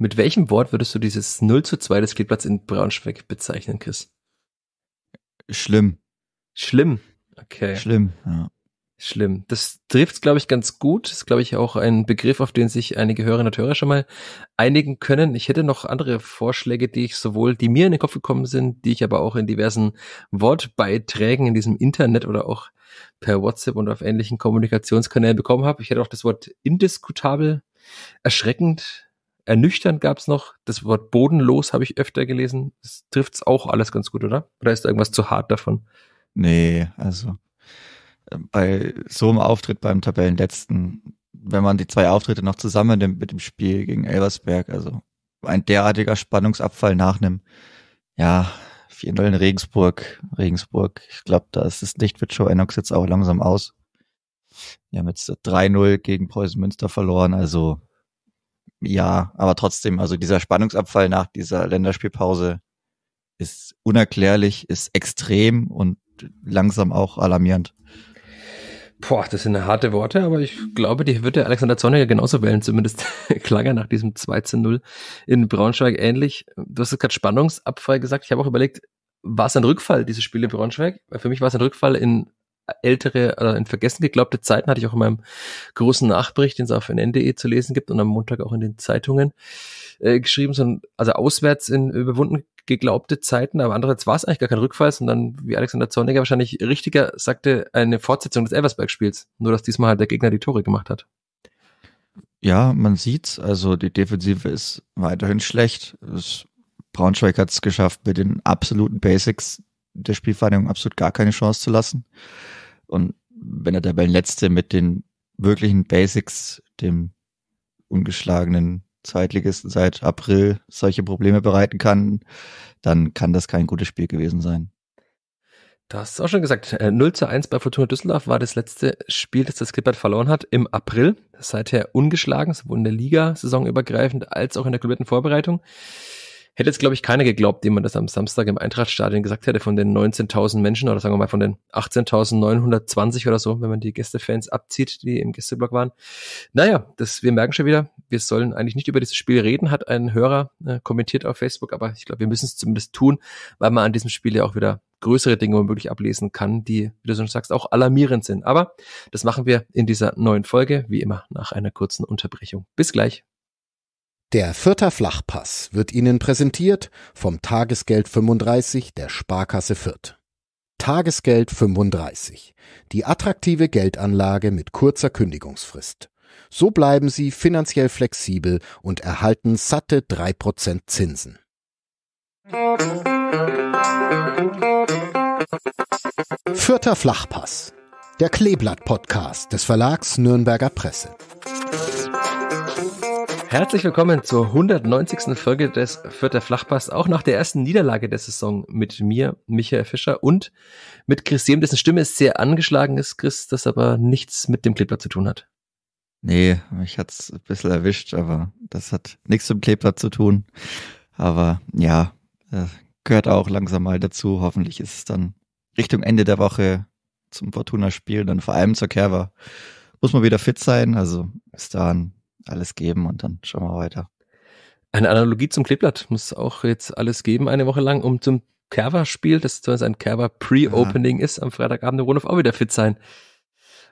Mit welchem Wort würdest du dieses 0 zu 2 des Spielplatz in Braunschweig bezeichnen, Chris? Schlimm. Schlimm. Okay. Schlimm, ja. Schlimm. Das trifft glaube ich, ganz gut. Das ist, glaube ich, auch ein Begriff, auf den sich einige Hörerinnen und Hörer schon mal einigen können. Ich hätte noch andere Vorschläge, die ich sowohl, die mir in den Kopf gekommen sind, die ich aber auch in diversen Wortbeiträgen in diesem Internet oder auch per WhatsApp und auf ähnlichen Kommunikationskanälen bekommen habe. Ich hätte auch das Wort indiskutabel, erschreckend, ernüchternd gab es noch, das Wort bodenlos habe ich öfter gelesen. Das trifft es auch alles ganz gut, oder? Oder ist da irgendwas zu hart davon? Nee, also äh, bei so einem Auftritt beim Tabellenletzten, wenn man die zwei Auftritte noch zusammen nimmt mit dem Spiel gegen Elversberg, also ein derartiger Spannungsabfall nach einem, ja, 4-0 in Regensburg. Regensburg, ich glaube, da ist das Licht mit Joe Enox jetzt auch langsam aus. Wir haben jetzt 3-0 gegen Preußen Münster verloren, also ja, aber trotzdem, also dieser Spannungsabfall nach dieser Länderspielpause ist unerklärlich, ist extrem und langsam auch alarmierend. Boah, das sind harte Worte, aber ich glaube, die würde Alexander Zorniger genauso wählen, zumindest klang er nach diesem 2 zu 0 in Braunschweig ähnlich. Du hast gerade Spannungsabfall gesagt. Ich habe auch überlegt, war es ein Rückfall, dieses Spiel in Braunschweig? Weil Für mich war es ein Rückfall in ältere oder in vergessen geglaubte Zeiten, hatte ich auch in meinem großen Nachbericht, den es auf NN.de zu lesen gibt und am Montag auch in den Zeitungen äh, geschrieben, sondern also auswärts in überwunden geglaubte Zeiten, aber andererseits war es eigentlich gar kein Rückfall, sondern wie Alexander Zorniger wahrscheinlich richtiger sagte, eine Fortsetzung des Elversberg-Spiels, nur dass diesmal halt der Gegner die Tore gemacht hat. Ja, man sieht's, also die Defensive ist weiterhin schlecht. Das Braunschweig hat es geschafft, mit den absoluten Basics der Spielvereinigung absolut gar keine Chance zu lassen. Und wenn der Tabellenletzte mit den wirklichen Basics, dem ungeschlagenen Zweitligisten seit April solche Probleme bereiten kann, dann kann das kein gutes Spiel gewesen sein. Du hast es auch schon gesagt, 0 äh, zu 1 bei Fortuna Düsseldorf war das letzte Spiel, das das Klippert verloren hat, im April. Seither ungeschlagen, sowohl in der Liga, saisonübergreifend, als auch in der klubierten Vorbereitung. Hätte jetzt, glaube ich, keiner geglaubt, dem man das am Samstag im Eintrachtstadion gesagt hätte, von den 19.000 Menschen oder sagen wir mal von den 18.920 oder so, wenn man die Gästefans abzieht, die im Gästeblock waren. Naja, das, wir merken schon wieder, wir sollen eigentlich nicht über dieses Spiel reden, hat ein Hörer äh, kommentiert auf Facebook, aber ich glaube, wir müssen es zumindest tun, weil man an diesem Spiel ja auch wieder größere Dinge womöglich ablesen kann, die, wie du schon sagst, auch alarmierend sind. Aber das machen wir in dieser neuen Folge, wie immer, nach einer kurzen Unterbrechung. Bis gleich. Der Vierter Flachpass wird Ihnen präsentiert vom Tagesgeld 35 der Sparkasse Fürth. Tagesgeld 35. Die attraktive Geldanlage mit kurzer Kündigungsfrist. So bleiben Sie finanziell flexibel und erhalten satte 3% Zinsen. Vierter Flachpass. Der Kleeblatt-Podcast des Verlags Nürnberger Presse. Herzlich willkommen zur 190. Folge des Vierter Flachpass, auch nach der ersten Niederlage der Saison mit mir, Michael Fischer und mit Chris Christian, dessen Stimme sehr angeschlagen ist, Chris, das aber nichts mit dem Kleeblatt zu tun hat. Nee, mich hat's ein bisschen erwischt, aber das hat nichts mit dem Kleeblatt zu tun. Aber ja, äh, gehört auch langsam mal dazu. Hoffentlich ist es dann Richtung Ende der Woche zum Fortuna-Spiel, und vor allem zur Kerber. Muss man wieder fit sein, also bis dahin alles geben und dann schauen wir weiter. Eine Analogie zum Kleeblatt muss auch jetzt alles geben, eine Woche lang, um zum Kerber-Spiel, das zumindest ein Kerber-Pre-Opening ist, am Freitagabend im Rundhof auch wieder fit sein.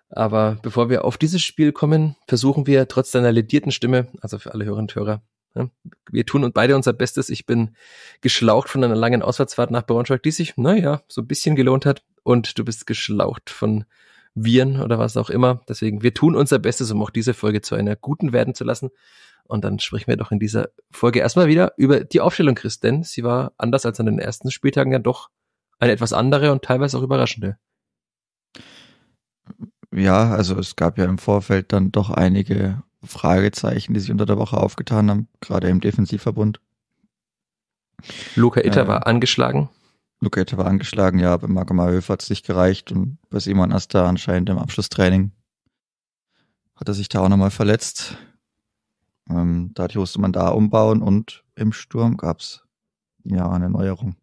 Aber bevor wir auf dieses Spiel kommen, versuchen wir trotz deiner ledierten Stimme, also für alle Hörerinnen und Hörer, ne, wir tun und beide unser Bestes. Ich bin geschlaucht von einer langen Auswärtsfahrt nach Braunschweig, die sich, naja, so ein bisschen gelohnt hat. Und du bist geschlaucht von Viren oder was auch immer. Deswegen, wir tun unser Bestes, um auch diese Folge zu einer guten werden zu lassen. Und dann sprechen wir doch in dieser Folge erstmal wieder über die Aufstellung, Chris, denn sie war anders als an den ersten Spieltagen ja doch eine etwas andere und teilweise auch überraschende. Ja, also es gab ja im Vorfeld dann doch einige Fragezeichen, die sich unter der Woche aufgetan haben, gerade im Defensivverbund. Luca Itter äh, war angeschlagen. Lukette war angeschlagen, ja, bei Marco Marhöfer hat es nicht gereicht und bei Simon Asta anscheinend im Abschlusstraining hat er sich da auch nochmal verletzt. Ähm, dadurch musste man da umbauen und im Sturm gab's ja eine Neuerung.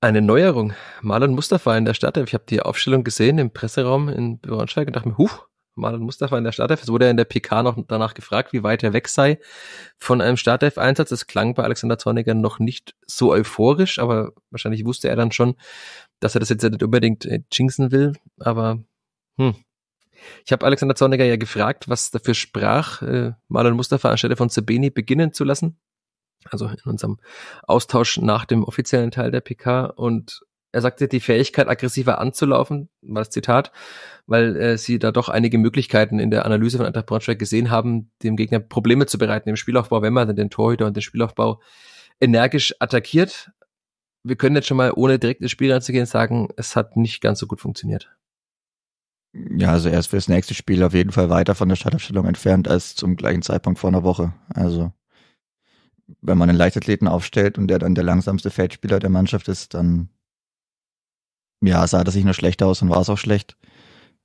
Eine Neuerung. Marlon Mustafa in der Stadt. Ich habe die Aufstellung gesehen im Presseraum in Braunschweig und dachte mir, huch, Malan Mustafa in der Startelf. Es wurde ja in der PK noch danach gefragt, wie weit er weg sei von einem Startelf-Einsatz. Das klang bei Alexander Zorniger noch nicht so euphorisch, aber wahrscheinlich wusste er dann schon, dass er das jetzt nicht unbedingt äh, jinxen will. Aber hm. Ich habe Alexander Zorniger ja gefragt, was dafür sprach, äh, Marlon Mustafa anstelle von Sabini beginnen zu lassen. Also in unserem Austausch nach dem offiziellen Teil der PK. Und er sagte, die Fähigkeit, aggressiver anzulaufen, war das Zitat, weil äh, sie da doch einige Möglichkeiten in der Analyse von Eintracht Braunschweig gesehen haben, dem Gegner Probleme zu bereiten im Spielaufbau, wenn man dann den Torhüter und den Spielaufbau energisch attackiert. Wir können jetzt schon mal, ohne direkt ins Spiel reinzugehen, sagen, es hat nicht ganz so gut funktioniert. Ja, also er ist fürs nächste Spiel auf jeden Fall weiter von der Startaufstellung entfernt als zum gleichen Zeitpunkt vor einer Woche. Also wenn man einen Leichtathleten aufstellt und der dann der langsamste Feldspieler der Mannschaft ist, dann ja, sah das nicht nur schlecht aus und war es auch schlecht.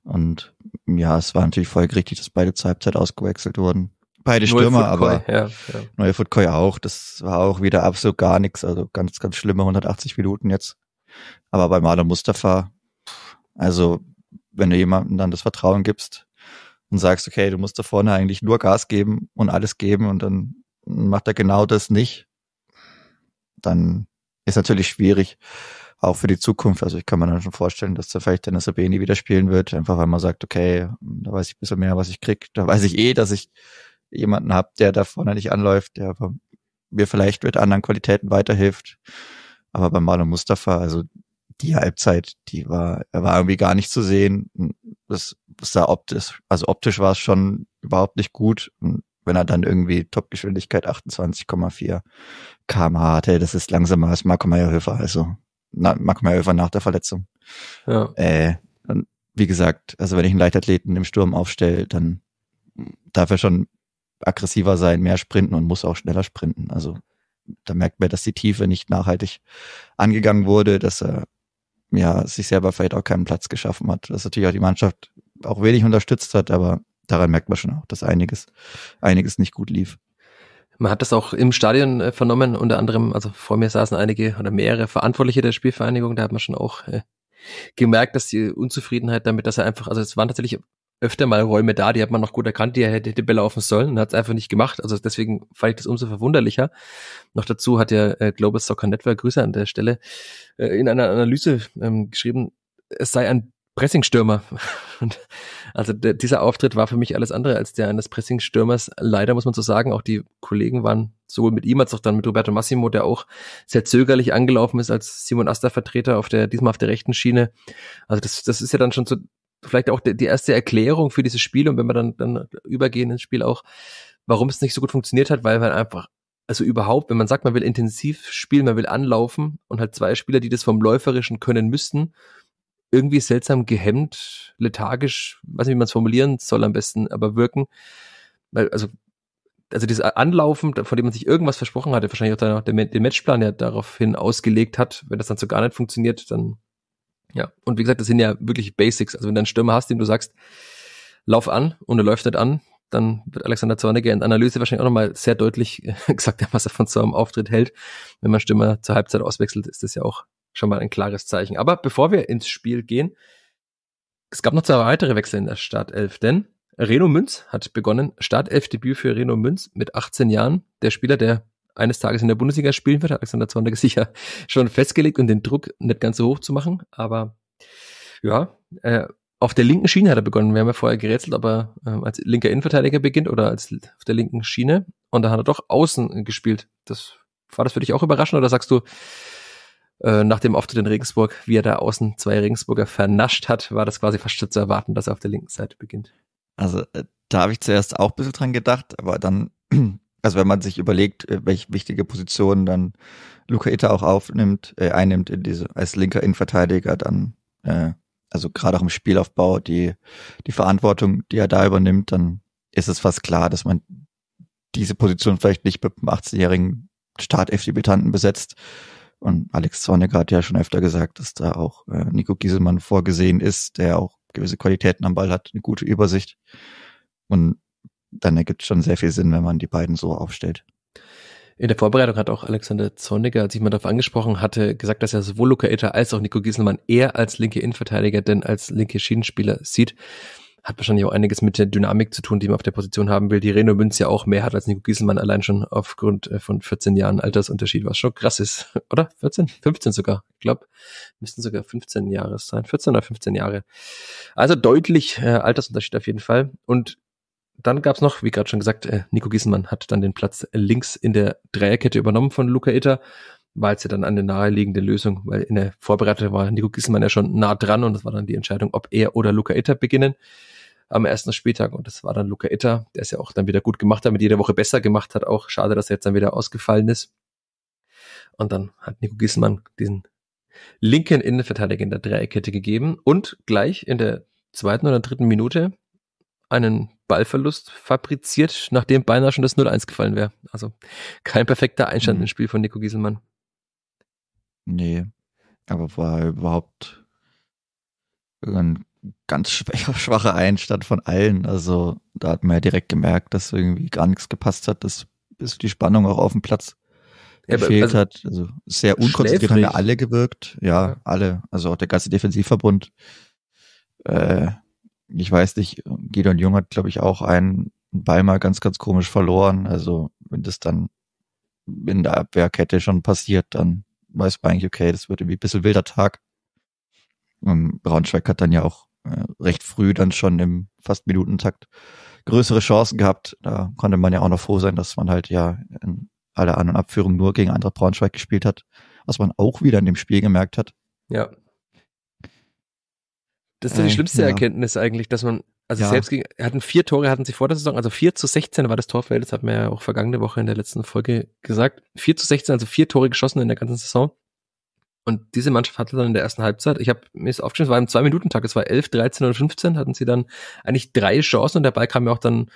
Und ja, es war natürlich folgerichtig, dass beide zur Halbzeit ausgewechselt wurden. Beide Neue Stürmer, aber ja, ja. Neue Footkoi auch. Das war auch wieder absolut gar nichts. Also ganz, ganz schlimme 180 Minuten jetzt. Aber bei Maler Mustafa, also wenn du jemandem dann das Vertrauen gibst und sagst, okay, du musst da vorne eigentlich nur Gas geben und alles geben und dann macht er genau das nicht, dann ist natürlich schwierig auch für die Zukunft. Also ich kann mir dann schon vorstellen, dass da vielleicht Dennis Sabeni wieder spielen wird, einfach weil man sagt, okay, da weiß ich ein bisschen mehr, was ich krieg. Da weiß ich eh, dass ich jemanden habe, der da vorne nicht anläuft, der mir vielleicht mit anderen Qualitäten weiterhilft. Aber bei Marlon Mustafa, also die Halbzeit, die war, er war irgendwie gar nicht zu sehen. Das sah optisch, also optisch war es schon überhaupt nicht gut. Und wenn er dann irgendwie Topgeschwindigkeit 28,4 kmh hatte, das ist langsamer als Marco Meyerhöfer. Also Marco Meyer nach der Verletzung. Ja. Äh, und wie gesagt, also wenn ich einen Leichtathleten im Sturm aufstelle, dann darf er schon aggressiver sein, mehr sprinten und muss auch schneller sprinten. Also da merkt man, dass die Tiefe nicht nachhaltig angegangen wurde, dass er ja sich selber vielleicht auch keinen Platz geschaffen hat, dass natürlich auch die Mannschaft auch wenig unterstützt hat, aber daran merkt man schon auch, dass einiges, einiges nicht gut lief. Man hat das auch im Stadion äh, vernommen, unter anderem, also vor mir saßen einige oder mehrere Verantwortliche der Spielvereinigung, da hat man schon auch äh, gemerkt, dass die Unzufriedenheit damit, dass er einfach, also es waren tatsächlich öfter mal Räume da, die hat man noch gut erkannt, die er hätte, hätte belaufen sollen und hat es einfach nicht gemacht. Also deswegen fand ich das umso verwunderlicher. Noch dazu hat ja äh, Global Soccer Network, Grüße an der Stelle, äh, in einer Analyse ähm, geschrieben, es sei ein Pressingstürmer. und also der, dieser Auftritt war für mich alles andere als der eines Pressing-Stürmers. Leider muss man so sagen, auch die Kollegen waren sowohl mit ihm als auch dann mit Roberto Massimo, der auch sehr zögerlich angelaufen ist als Simon Asta Vertreter auf der, diesmal auf der rechten Schiene. Also das, das ist ja dann schon so vielleicht auch die, die erste Erklärung für dieses Spiel und wenn wir dann, dann übergehen ins Spiel auch, warum es nicht so gut funktioniert hat, weil man einfach also überhaupt, wenn man sagt, man will intensiv spielen, man will anlaufen und halt zwei Spieler, die das vom Läuferischen können müssten, irgendwie seltsam gehemmt, lethargisch, weiß nicht, wie man es formulieren soll am besten, aber wirken. Weil, also, also dieses Anlaufen, von dem man sich irgendwas versprochen hatte, wahrscheinlich auch dann auch den, Matchplan ja daraufhin ausgelegt hat, wenn das dann so gar nicht funktioniert, dann ja. Und wie gesagt, das sind ja wirklich Basics. Also wenn du einen Stürmer hast, dem du sagst, lauf an und er läuft nicht an, dann wird Alexander Zorniger in der Analyse wahrscheinlich auch nochmal sehr deutlich gesagt haben, was er von so einem Auftritt hält. Wenn man Stürmer zur Halbzeit auswechselt, ist das ja auch schon mal ein klares Zeichen. Aber bevor wir ins Spiel gehen, es gab noch zwei weitere Wechsel in der Startelf, denn Reno Münz hat begonnen. Startelfdebüt für Reno Münz mit 18 Jahren. Der Spieler, der eines Tages in der Bundesliga spielen wird, hat Alexander Zornig sicher schon festgelegt und um den Druck nicht ganz so hoch zu machen. Aber ja, äh, auf der linken Schiene hat er begonnen. Wir haben ja vorher gerätselt, ob er äh, als linker Innenverteidiger beginnt oder als auf der linken Schiene. Und da hat er doch außen gespielt. Das war das für dich auch überraschend oder sagst du, äh, nach dem Auftritt in Regensburg, wie er da außen zwei Regensburger vernascht hat, war das quasi fast zu erwarten, dass er auf der linken Seite beginnt. Also äh, da habe ich zuerst auch ein bisschen dran gedacht, aber dann, also wenn man sich überlegt, äh, welche wichtige Position dann Luca Itta auch aufnimmt, äh, einnimmt in diese, als linker Innenverteidiger, dann, äh, also gerade auch im Spielaufbau, die, die Verantwortung, die er da übernimmt, dann ist es fast klar, dass man diese Position vielleicht nicht mit einem 18-jährigen Start-FC-Betanten besetzt, und Alex Zorniger hat ja schon öfter gesagt, dass da auch äh, Nico Gieselmann vorgesehen ist, der auch gewisse Qualitäten am Ball hat, eine gute Übersicht. Und dann ergibt es schon sehr viel Sinn, wenn man die beiden so aufstellt. In der Vorbereitung hat auch Alexander Zorniger, als ich mal darauf angesprochen hatte, gesagt, dass er sowohl Luca Itter als auch Nico Gieselmann eher als linke Innenverteidiger denn als linke Schienenspieler sieht hat wahrscheinlich auch einiges mit der Dynamik zu tun, die man auf der Position haben will, die Reno Münz ja auch mehr hat als Nico Gieselmann, allein schon aufgrund äh, von 14 Jahren Altersunterschied, was schon krass ist, oder? 14? 15 sogar, ich glaube, müssten sogar 15 Jahre sein, 14 oder 15 Jahre. Also deutlich äh, Altersunterschied auf jeden Fall und dann gab's noch, wie gerade schon gesagt, äh, Nico Gieselmann hat dann den Platz links in der Dreierkette übernommen von Luca Itter war jetzt ja dann eine naheliegende Lösung, weil in der Vorbereitung war Nico Gisselmann ja schon nah dran und das war dann die Entscheidung, ob er oder Luca Itter beginnen am ersten Spieltag und das war dann Luca Itter, der es ja auch dann wieder gut gemacht hat, mit jeder Woche besser gemacht hat auch. Schade, dass er jetzt dann wieder ausgefallen ist. Und dann hat Nico Gießmann diesen linken Innenverteidiger in der Dreieckkette gegeben und gleich in der zweiten oder dritten Minute einen Ballverlust fabriziert, nachdem beinahe schon das 0-1 gefallen wäre. Also kein perfekter Einstand mhm. im Spiel von Nico Gieselmann. Nee, aber war überhaupt ein ganz schwache Einstand von allen. Also da hat man ja direkt gemerkt, dass irgendwie gar nichts gepasst hat, dass bis die Spannung auch auf dem Platz ja, gefehlt also hat. Also sehr unkonzentriert haben ja alle gewirkt. Ja, ja, alle. Also auch der ganze Defensivverbund. Äh, ich weiß nicht, Gideon Jung hat, glaube ich, auch einen Ball mal ganz, ganz komisch verloren. Also wenn das dann in der Abwehrkette schon passiert, dann weiß man eigentlich, okay, das wird irgendwie ein bisschen wilder Tag. Und ähm, Braunschweig hat dann ja auch äh, recht früh dann schon im fast Minutentakt größere Chancen gehabt. Da konnte man ja auch noch froh sein, dass man halt ja in aller An- und Abführung nur gegen Eintracht Braunschweig gespielt hat, was man auch wieder in dem Spiel gemerkt hat. Ja. Das ist ja die äh, schlimmste ja. Erkenntnis eigentlich, dass man, also ja. selbst gegen, hatten vier Tore, hatten sie vor der Saison, also 4 zu 16 war das Torfeld, das hat man ja auch vergangene Woche in der letzten Folge gesagt. 4 zu 16, also vier Tore geschossen in der ganzen Saison. Und diese Mannschaft hatte dann in der ersten Halbzeit, ich habe mir ist aufgeschrieben, es war im Zwei-Minuten-Tag, es war 11, 13 oder 15, hatten sie dann eigentlich drei Chancen und der Ball kam ja auch dann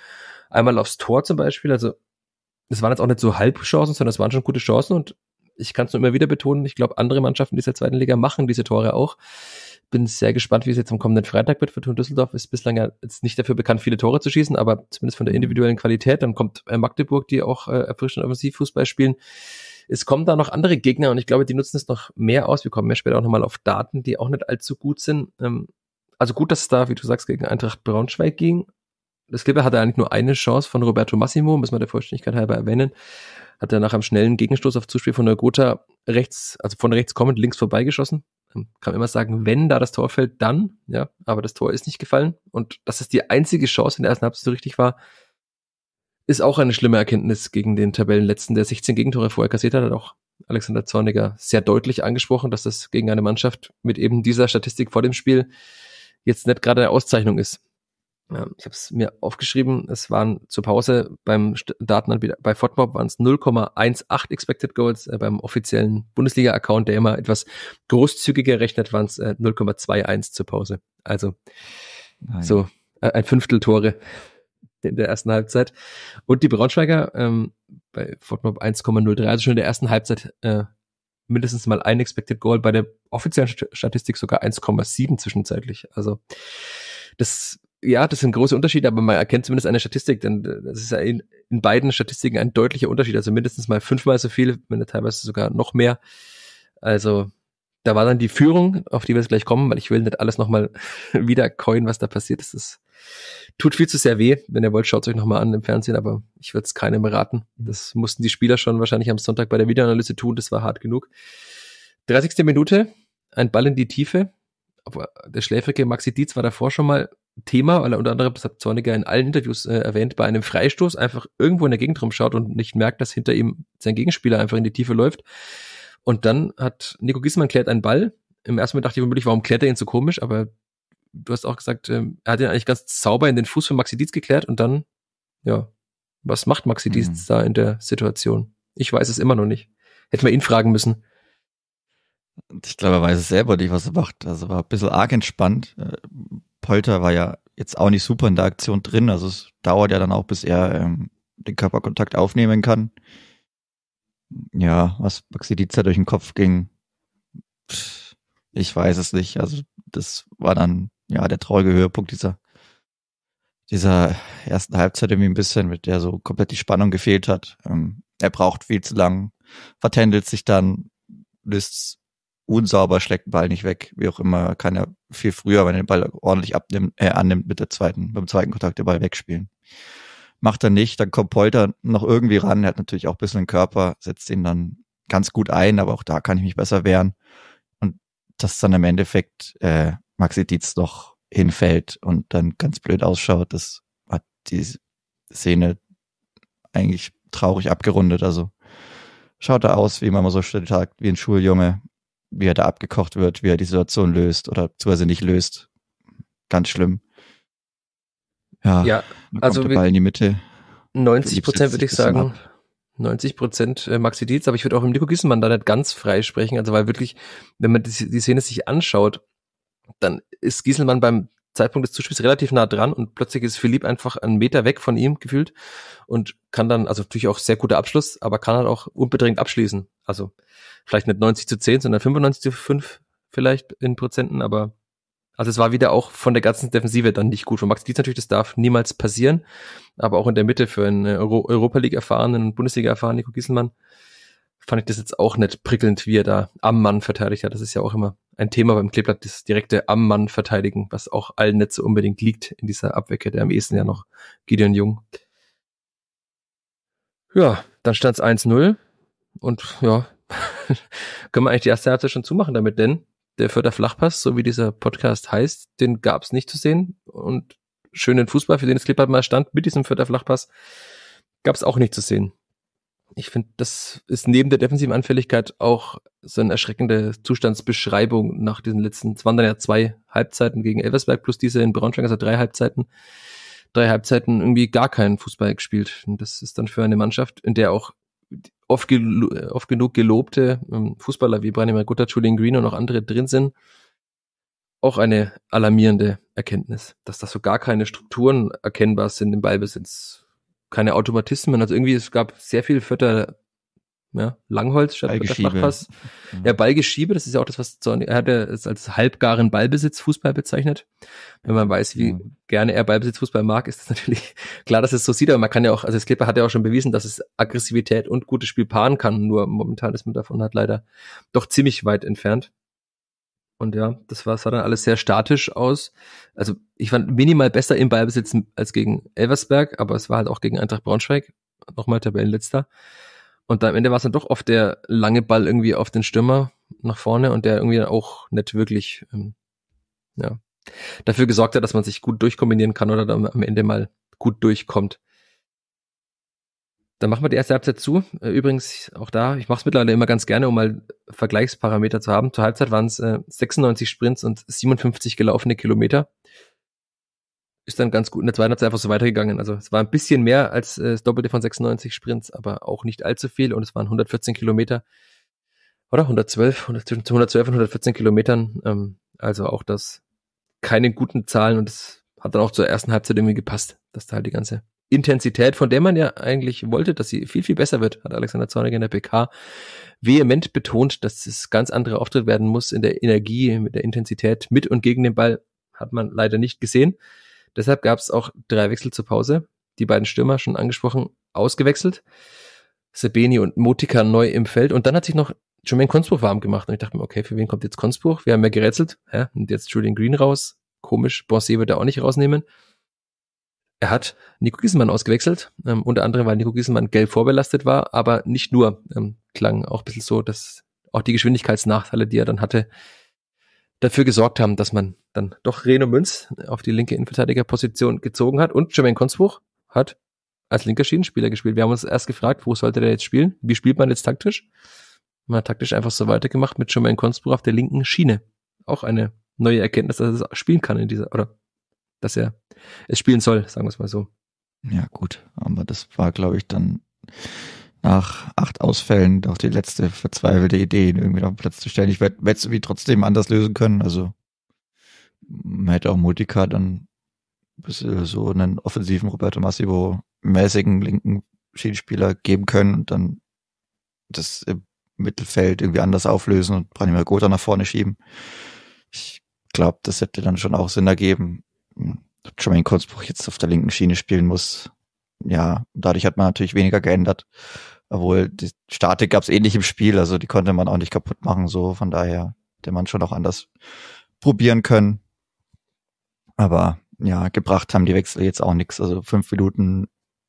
einmal aufs Tor zum Beispiel. Also es waren jetzt auch nicht so Halbchancen, sondern es waren schon gute Chancen und ich kann es nur immer wieder betonen, ich glaube, andere Mannschaften dieser zweiten Liga machen diese Tore auch. Bin sehr gespannt, wie es jetzt am kommenden Freitag wird für Thun Düsseldorf. Ist bislang ja jetzt nicht dafür bekannt, viele Tore zu schießen, aber zumindest von der individuellen Qualität. Dann kommt äh, Magdeburg, die auch äh, erfrischend Offensivfußball spielen es kommen da noch andere Gegner und ich glaube, die nutzen es noch mehr aus. Wir kommen ja später auch nochmal auf Daten, die auch nicht allzu gut sind. Ähm, also gut, dass es da, wie du sagst, gegen Eintracht Braunschweig ging. Das Clipper hatte eigentlich nur eine Chance von Roberto Massimo, müssen wir der Vollständigkeit halber erwähnen. Hat er nach einem schnellen Gegenstoß auf Zuspiel von der rechts, also von rechts kommend, links vorbeigeschossen. Ähm, kann man immer sagen, wenn da das Tor fällt, dann, ja, aber das Tor ist nicht gefallen. Und das ist die einzige Chance in der ersten Halbzeit, so richtig war, ist auch eine schlimme Erkenntnis gegen den Tabellenletzten, der 16 Gegentore vorher kassiert hat, hat auch Alexander Zorniger sehr deutlich angesprochen, dass das gegen eine Mannschaft mit eben dieser Statistik vor dem Spiel jetzt nicht gerade eine Auszeichnung ist. ich habe es mir aufgeschrieben, es waren zur Pause beim Datenanbieter, bei FODMOB waren es 0,18 Expected Goals, äh, beim offiziellen Bundesliga-Account, der immer etwas großzügiger rechnet, waren es 0,21 zur Pause. Also Nein. so äh, ein Fünftel Tore in der ersten Halbzeit. Und die Braunschweiger ähm, bei Fortmob 1,03, also schon in der ersten Halbzeit äh, mindestens mal ein Expected Goal, bei der offiziellen Statistik sogar 1,7 zwischenzeitlich. Also das, ja, das sind große Unterschiede, aber man erkennt zumindest eine Statistik, denn äh, das ist ja in, in beiden Statistiken ein deutlicher Unterschied. Also mindestens mal fünfmal so viel, wenn ja teilweise sogar noch mehr. Also da war dann die Führung, auf die wir jetzt gleich kommen, weil ich will nicht alles nochmal wieder coin, was da passiert ist. Das tut viel zu sehr weh. Wenn ihr wollt, schaut es euch nochmal an im Fernsehen, aber ich würde es keinem raten. Mhm. Das mussten die Spieler schon wahrscheinlich am Sonntag bei der Videoanalyse tun, das war hart genug. 30. Minute, ein Ball in die Tiefe. Aber der schläfrige Maxi Dietz war davor schon mal Thema, weil er unter anderem, das hat Zorniger in allen Interviews äh, erwähnt, bei einem Freistoß einfach irgendwo in der Gegend rumschaut und nicht merkt, dass hinter ihm sein Gegenspieler einfach in die Tiefe läuft. Und dann hat Nico Gießmann klärt einen Ball. Im ersten Moment dachte ich womöglich, warum klärt er ihn so komisch, aber du hast auch gesagt, ähm, er hat ihn eigentlich ganz sauber in den Fuß von Maxi Dietz geklärt und dann, ja, was macht Maxi mhm. Dietz da in der Situation? Ich weiß es immer noch nicht. Hätten wir ihn fragen müssen. Ich glaube, er weiß es selber nicht, was er macht. Also war ein bisschen arg entspannt. Äh, Polter war ja jetzt auch nicht super in der Aktion drin. Also es dauert ja dann auch, bis er ähm, den Körperkontakt aufnehmen kann. Ja, was Maxi Dietz da durch den Kopf ging, ich weiß es nicht. Also das war dann ja, der traurige Höhepunkt dieser, dieser ersten Halbzeit irgendwie ein bisschen, mit der so komplett die Spannung gefehlt hat. Ähm, er braucht viel zu lang, vertändelt sich dann, löst unsauber, schlägt den Ball nicht weg, wie auch immer, kann er viel früher, wenn er den Ball ordentlich abnimmt, äh, annimmt mit der zweiten, beim zweiten Kontakt den Ball wegspielen. Macht er nicht, dann kommt Polter noch irgendwie ran, er hat natürlich auch ein bisschen Körper, setzt ihn dann ganz gut ein, aber auch da kann ich mich besser wehren. Und das ist dann im Endeffekt äh, Maxi Dietz doch hinfällt und dann ganz blöd ausschaut. Das hat die Szene eigentlich traurig abgerundet. Also schaut er aus, wie man mal so schön sagt, wie ein Schuljunge, wie er da abgekocht wird, wie er die Situation löst oder beziehungsweise nicht löst. Ganz schlimm. Ja, ja also der Ball in die Mitte. 90 Prozent würde ich sagen. Ab. 90 Prozent äh, Maxi Dietz, aber ich würde auch im Nico Gissenmann da nicht ganz frei sprechen. Also weil wirklich, wenn man die, die Szene sich anschaut, dann ist Gieselmann beim Zeitpunkt des Zuspiels relativ nah dran und plötzlich ist Philipp einfach einen Meter weg von ihm gefühlt und kann dann, also natürlich auch sehr guter Abschluss, aber kann halt auch unbedingt abschließen. Also vielleicht nicht 90 zu 10, sondern 95 zu 5 vielleicht in Prozenten, aber also es war wieder auch von der ganzen Defensive dann nicht gut. Von Max Dietz natürlich, das darf niemals passieren, aber auch in der Mitte für einen Euro Europa League erfahrenen und Bundesliga erfahrenen Nico Gieselmann fand ich das jetzt auch nicht prickelnd, wie er da am Mann verteidigt hat. Das ist ja auch immer ein Thema beim Kleeblatt, das direkte am Mann verteidigen, was auch allen Netze unbedingt liegt in dieser Abwehrkette. Am ehesten ja noch Gideon Jung. Ja, dann stand es 1-0 und ja, können wir eigentlich die erste Halbzeit schon zumachen damit, denn der Förder Flachpass, so wie dieser Podcast heißt, den gab es nicht zu sehen und schönen Fußball, für den das Kleeblatt mal stand, mit diesem Förder Flachpass gab es auch nicht zu sehen ich finde, das ist neben der defensiven Anfälligkeit auch so eine erschreckende Zustandsbeschreibung nach diesen letzten, es waren dann ja zwei Halbzeiten gegen Elversberg plus diese in Braunschweig, also drei Halbzeiten, drei Halbzeiten irgendwie gar keinen Fußball gespielt. Und das ist dann für eine Mannschaft, in der auch oft, gelo oft genug gelobte ähm, Fußballer wie Branimir Guttac, Julian Green und auch andere drin sind, auch eine alarmierende Erkenntnis, dass da so gar keine Strukturen erkennbar sind im Ballbesitz keine Automatismen. Also irgendwie, es gab sehr viel Vierter, ja, Langholz statt Flachpass. Mhm. Ja, Ballgeschiebe, das ist ja auch das, was Zorn, er hat es als halbgaren Ballbesitzfußball bezeichnet. Wenn man weiß, wie mhm. gerne er Ballbesitzfußball mag, ist das natürlich klar, dass es so sieht, aber man kann ja auch, also Skipper hat ja auch schon bewiesen, dass es Aggressivität und gutes Spiel paaren kann, nur momentan ist man davon halt leider doch ziemlich weit entfernt. Und ja, das war, sah dann alles sehr statisch aus. Also ich fand minimal besser im Ballbesitz als gegen Elversberg, aber es war halt auch gegen Eintracht Braunschweig, nochmal Tabellenletzter. Und am Ende war es dann doch oft der lange Ball irgendwie auf den Stürmer nach vorne und der irgendwie dann auch nicht wirklich, ähm, ja, dafür gesorgt hat, dass man sich gut durchkombinieren kann oder dann am Ende mal gut durchkommt. Dann machen wir die erste Halbzeit zu. Äh, übrigens auch da, ich mache es mittlerweile immer ganz gerne, um mal Vergleichsparameter zu haben. Zur Halbzeit waren es äh, 96 Sprints und 57 gelaufene Kilometer. Ist dann ganz gut in der zweiten Halbzeit einfach so weitergegangen. Also es war ein bisschen mehr als äh, das Doppelte von 96 Sprints, aber auch nicht allzu viel und es waren 114 Kilometer. Oder 112, 100, zwischen 112 und 114 Kilometern. Ähm, also auch das keine guten Zahlen und es hat dann auch zur ersten Halbzeit irgendwie gepasst, dass da halt die ganze Intensität, von der man ja eigentlich wollte, dass sie viel, viel besser wird, hat Alexander Zornig in der PK vehement betont, dass es ganz andere Auftritt werden muss in der Energie, mit der Intensität, mit und gegen den Ball, hat man leider nicht gesehen. Deshalb gab es auch drei Wechsel zur Pause. Die beiden Stürmer, schon angesprochen, ausgewechselt. Sebeni und Motika neu im Feld. Und dann hat sich noch Jermaine Konzbuch warm gemacht. Und ich dachte mir, okay, für wen kommt jetzt Konzbuch? Wir haben ja gerätselt. Ja, und jetzt Julian Green raus. Komisch, Bonsier wird er auch nicht rausnehmen. Er hat Nico Giesemann ausgewechselt, ähm, unter anderem, weil Nico Giesemann gelb vorbelastet war, aber nicht nur, ähm, klang auch ein bisschen so, dass auch die Geschwindigkeitsnachteile, die er dann hatte, dafür gesorgt haben, dass man dann doch Reno Münz auf die linke Innenverteidigerposition gezogen hat und Jermaine Konsbuch hat als linker Schienenspieler gespielt. Wir haben uns erst gefragt, wo sollte der jetzt spielen? Wie spielt man jetzt taktisch? Man hat taktisch einfach so weitergemacht mit Jermaine Konsbuch auf der linken Schiene. Auch eine neue Erkenntnis, dass er das spielen kann in dieser, oder dass er es spielen soll, sagen wir es mal so. Ja, gut, aber das war, glaube ich, dann nach acht Ausfällen doch die letzte verzweifelte Idee, ihn irgendwie auf den Platz zu stellen. Ich hätte es irgendwie trotzdem anders lösen können. Also man hätte auch Mutika dann äh, so einen offensiven Roberto Massivo mäßigen linken Schienenspieler geben können und dann das im Mittelfeld irgendwie anders auflösen und Branimir Gota nach vorne schieben. Ich glaube, das hätte dann schon auch Sinn ergeben. Jermaine Kurzbruch jetzt auf der linken Schiene spielen muss. Ja, dadurch hat man natürlich weniger geändert. Obwohl, die Statik gab es eh nicht im Spiel, also die konnte man auch nicht kaputt machen, so von daher hätte man schon auch anders probieren können. Aber ja, gebracht haben die Wechsel jetzt auch nichts. Also fünf Minuten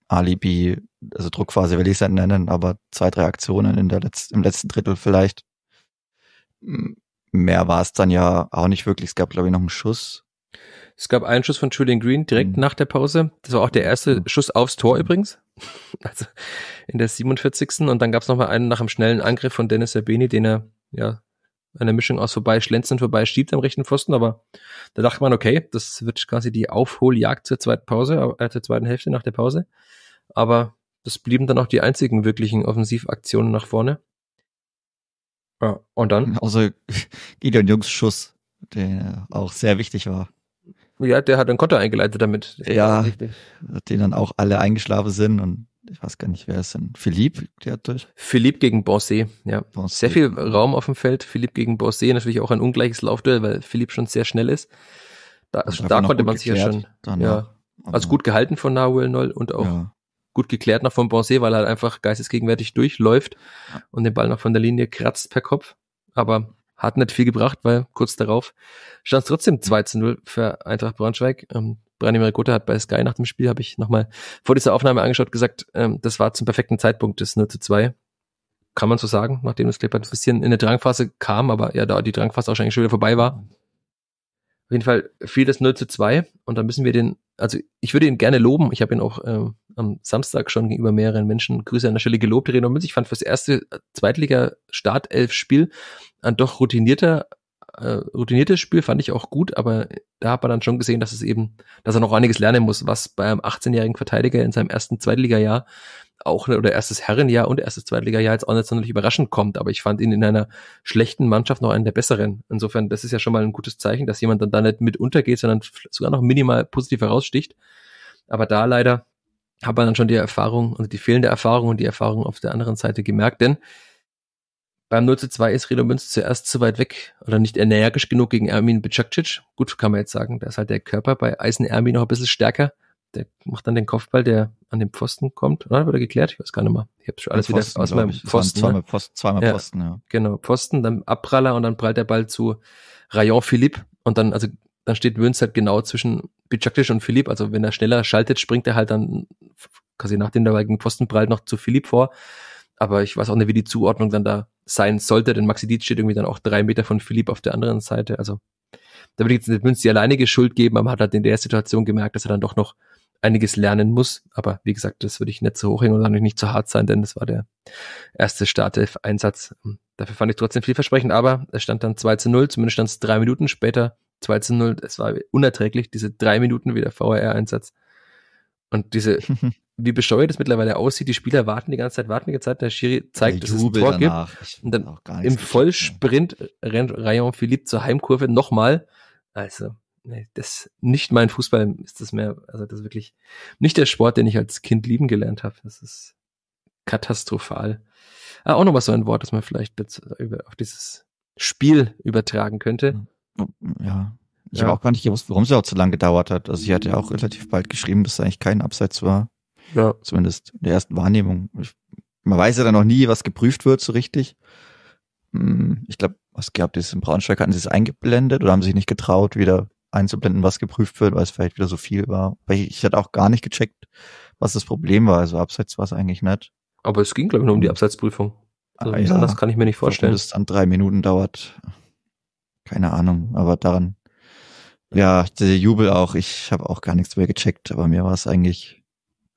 Alibi, also Druckphase will ich es ja nennen, aber zwei, drei Aktionen in der Letz im letzten Drittel vielleicht. Mehr war es dann ja auch nicht wirklich. Es gab, glaube ich, noch einen Schuss es gab einen Schuss von Julian Green direkt mhm. nach der Pause. Das war auch der erste mhm. Schuss aufs Tor übrigens. Also in der 47. Und dann gab es nochmal einen nach einem schnellen Angriff von Dennis Sabini, den er ja eine Mischung aus vorbei schlänzend vorbei schiebt am rechten Pfosten, aber da dachte man, okay, das wird quasi die Aufholjagd zur zweiten Pause, äh, zur zweiten Hälfte nach der Pause. Aber das blieben dann auch die einzigen wirklichen Offensivaktionen nach vorne. Ja, und dann? Also Außer Gideon Jungs Schuss, der auch sehr wichtig war. Ja, der hat einen Konter eingeleitet damit. Das ja, die dann auch alle eingeschlafen sind und ich weiß gar nicht, wer es denn. Philipp, der hat durch. Philipp gegen Bossé, ja. Boncé. Sehr viel Raum auf dem Feld. Philipp gegen Bossé, natürlich auch ein ungleiches Laufduell, weil Philipp schon sehr schnell ist. Da, also da konnte man sich ja schon. Dann, ja. Also, also gut gehalten von Nahuel Noll und auch ja. gut geklärt noch von Boncé, weil er halt einfach geistesgegenwärtig durchläuft ja. und den Ball noch von der Linie kratzt per Kopf. Aber hat nicht viel gebracht, weil kurz darauf stand es trotzdem 2 zu 0 für Eintracht Braunschweig. Ähm, Brani Marikota hat bei Sky nach dem Spiel, habe ich nochmal vor dieser Aufnahme angeschaut, gesagt, ähm, das war zum perfekten Zeitpunkt des 0 zu 2. Kann man so sagen, nachdem das Clippert ein bisschen in der Drangphase kam, aber ja, da die Drangphase auch schon wieder vorbei war. Auf jeden Fall fiel das 0 zu 2 und dann müssen wir den, also ich würde ihn gerne loben. Ich habe ihn auch ähm, am Samstag schon gegenüber mehreren Menschen Grüße an der Stelle gelobt, Reno Münz. Ich fand fürs erste äh, Zweitliga Startelf-Spiel ein ah, doch routinierter, äh, routiniertes Spiel, fand ich auch gut, aber da hat man dann schon gesehen, dass es eben, dass er noch einiges lernen muss, was bei einem 18-jährigen Verteidiger in seinem ersten Zweitligajahr auch oder erstes Herrenjahr und erstes Zweitligajahr jetzt auch nicht sonderlich überraschend kommt, aber ich fand ihn in einer schlechten Mannschaft noch einen der besseren. Insofern, das ist ja schon mal ein gutes Zeichen, dass jemand dann da nicht mit untergeht, sondern sogar noch minimal positiv heraussticht. Aber da leider hat man dann schon die Erfahrung, also die fehlende Erfahrung und die Erfahrung auf der anderen Seite gemerkt, denn beim 0 zu 2 ist Redo Münz zuerst zu weit weg oder nicht energisch genug gegen Ermin Bicakcic. Gut, kann man jetzt sagen, da ist halt der Körper bei Eisen Ermin noch ein bisschen stärker. Der macht dann den Kopfball, der an den Pfosten kommt. Oder wird er geklärt? Ich weiß gar nicht mehr. Ich hab's schon alles Pfosten, wieder aus meinem Pfosten. Ne? Zweimal, Pfosten, zweimal ja, Pfosten, ja. Genau, Pfosten, dann Abpraller und dann prallt der Ball zu Rayon Philipp und dann, also dann steht Münz halt genau zwischen Bicaktisch und Philipp. Also wenn er schneller schaltet, springt er halt dann quasi nachdem der Ball gegen Pfosten prallt noch zu Philipp vor. Aber ich weiß auch nicht, wie die Zuordnung dann da sein sollte, denn Maxi Dietz steht irgendwie dann auch drei Meter von Philipp auf der anderen Seite. Also da würde ich jetzt nicht Münz die alleinige Schuld geben, aber man hat halt in der Situation gemerkt, dass er dann doch noch einiges lernen muss. Aber wie gesagt, das würde ich nicht zu hochhängen und auch nicht zu hart sein, denn das war der erste Startelf-Einsatz. Dafür fand ich trotzdem vielversprechend, aber es stand dann 2 zu 0, zumindest stand es drei Minuten später 2 zu 0. Es war unerträglich, diese drei Minuten wie der VAR-Einsatz. Und diese wie bescheuert es mittlerweile aussieht. Die Spieler warten die ganze Zeit, warten die ganze Zeit. Der Schiri zeigt, der dass es ein Tor danach. gibt. Und dann im Vollsprint rennt Rayon Philippe zur Heimkurve nochmal. Also, nee, das nicht mein Fußball ist das mehr, also das ist wirklich nicht der Sport, den ich als Kind lieben gelernt habe. Das ist katastrophal. Ah, auch noch was so ein Wort, das man vielleicht über, auf dieses Spiel übertragen könnte. Ja. Ich ja. habe auch gar nicht gewusst, warum es ja auch so lange gedauert hat. Also ich hatte ja auch relativ bald geschrieben, dass es eigentlich kein Abseits war. Ja. Zumindest in der ersten Wahrnehmung. Ich, man weiß ja dann noch nie, was geprüft wird so richtig. Hm, ich glaube, was gab es in Braunschweig? Hatten sie es eingeblendet oder haben sich nicht getraut, wieder einzublenden, was geprüft wird, weil es vielleicht wieder so viel war? Weil ich, ich hatte auch gar nicht gecheckt, was das Problem war. Also abseits war es eigentlich nicht. Aber es ging, glaube ich, nur um die hm. Abseitsprüfung. Also, ah, ja. Das kann ich mir nicht vorstellen. es dann drei Minuten dauert. Keine Ahnung, aber daran. Ja, der Jubel auch. Ich habe auch gar nichts mehr gecheckt, aber mir war es eigentlich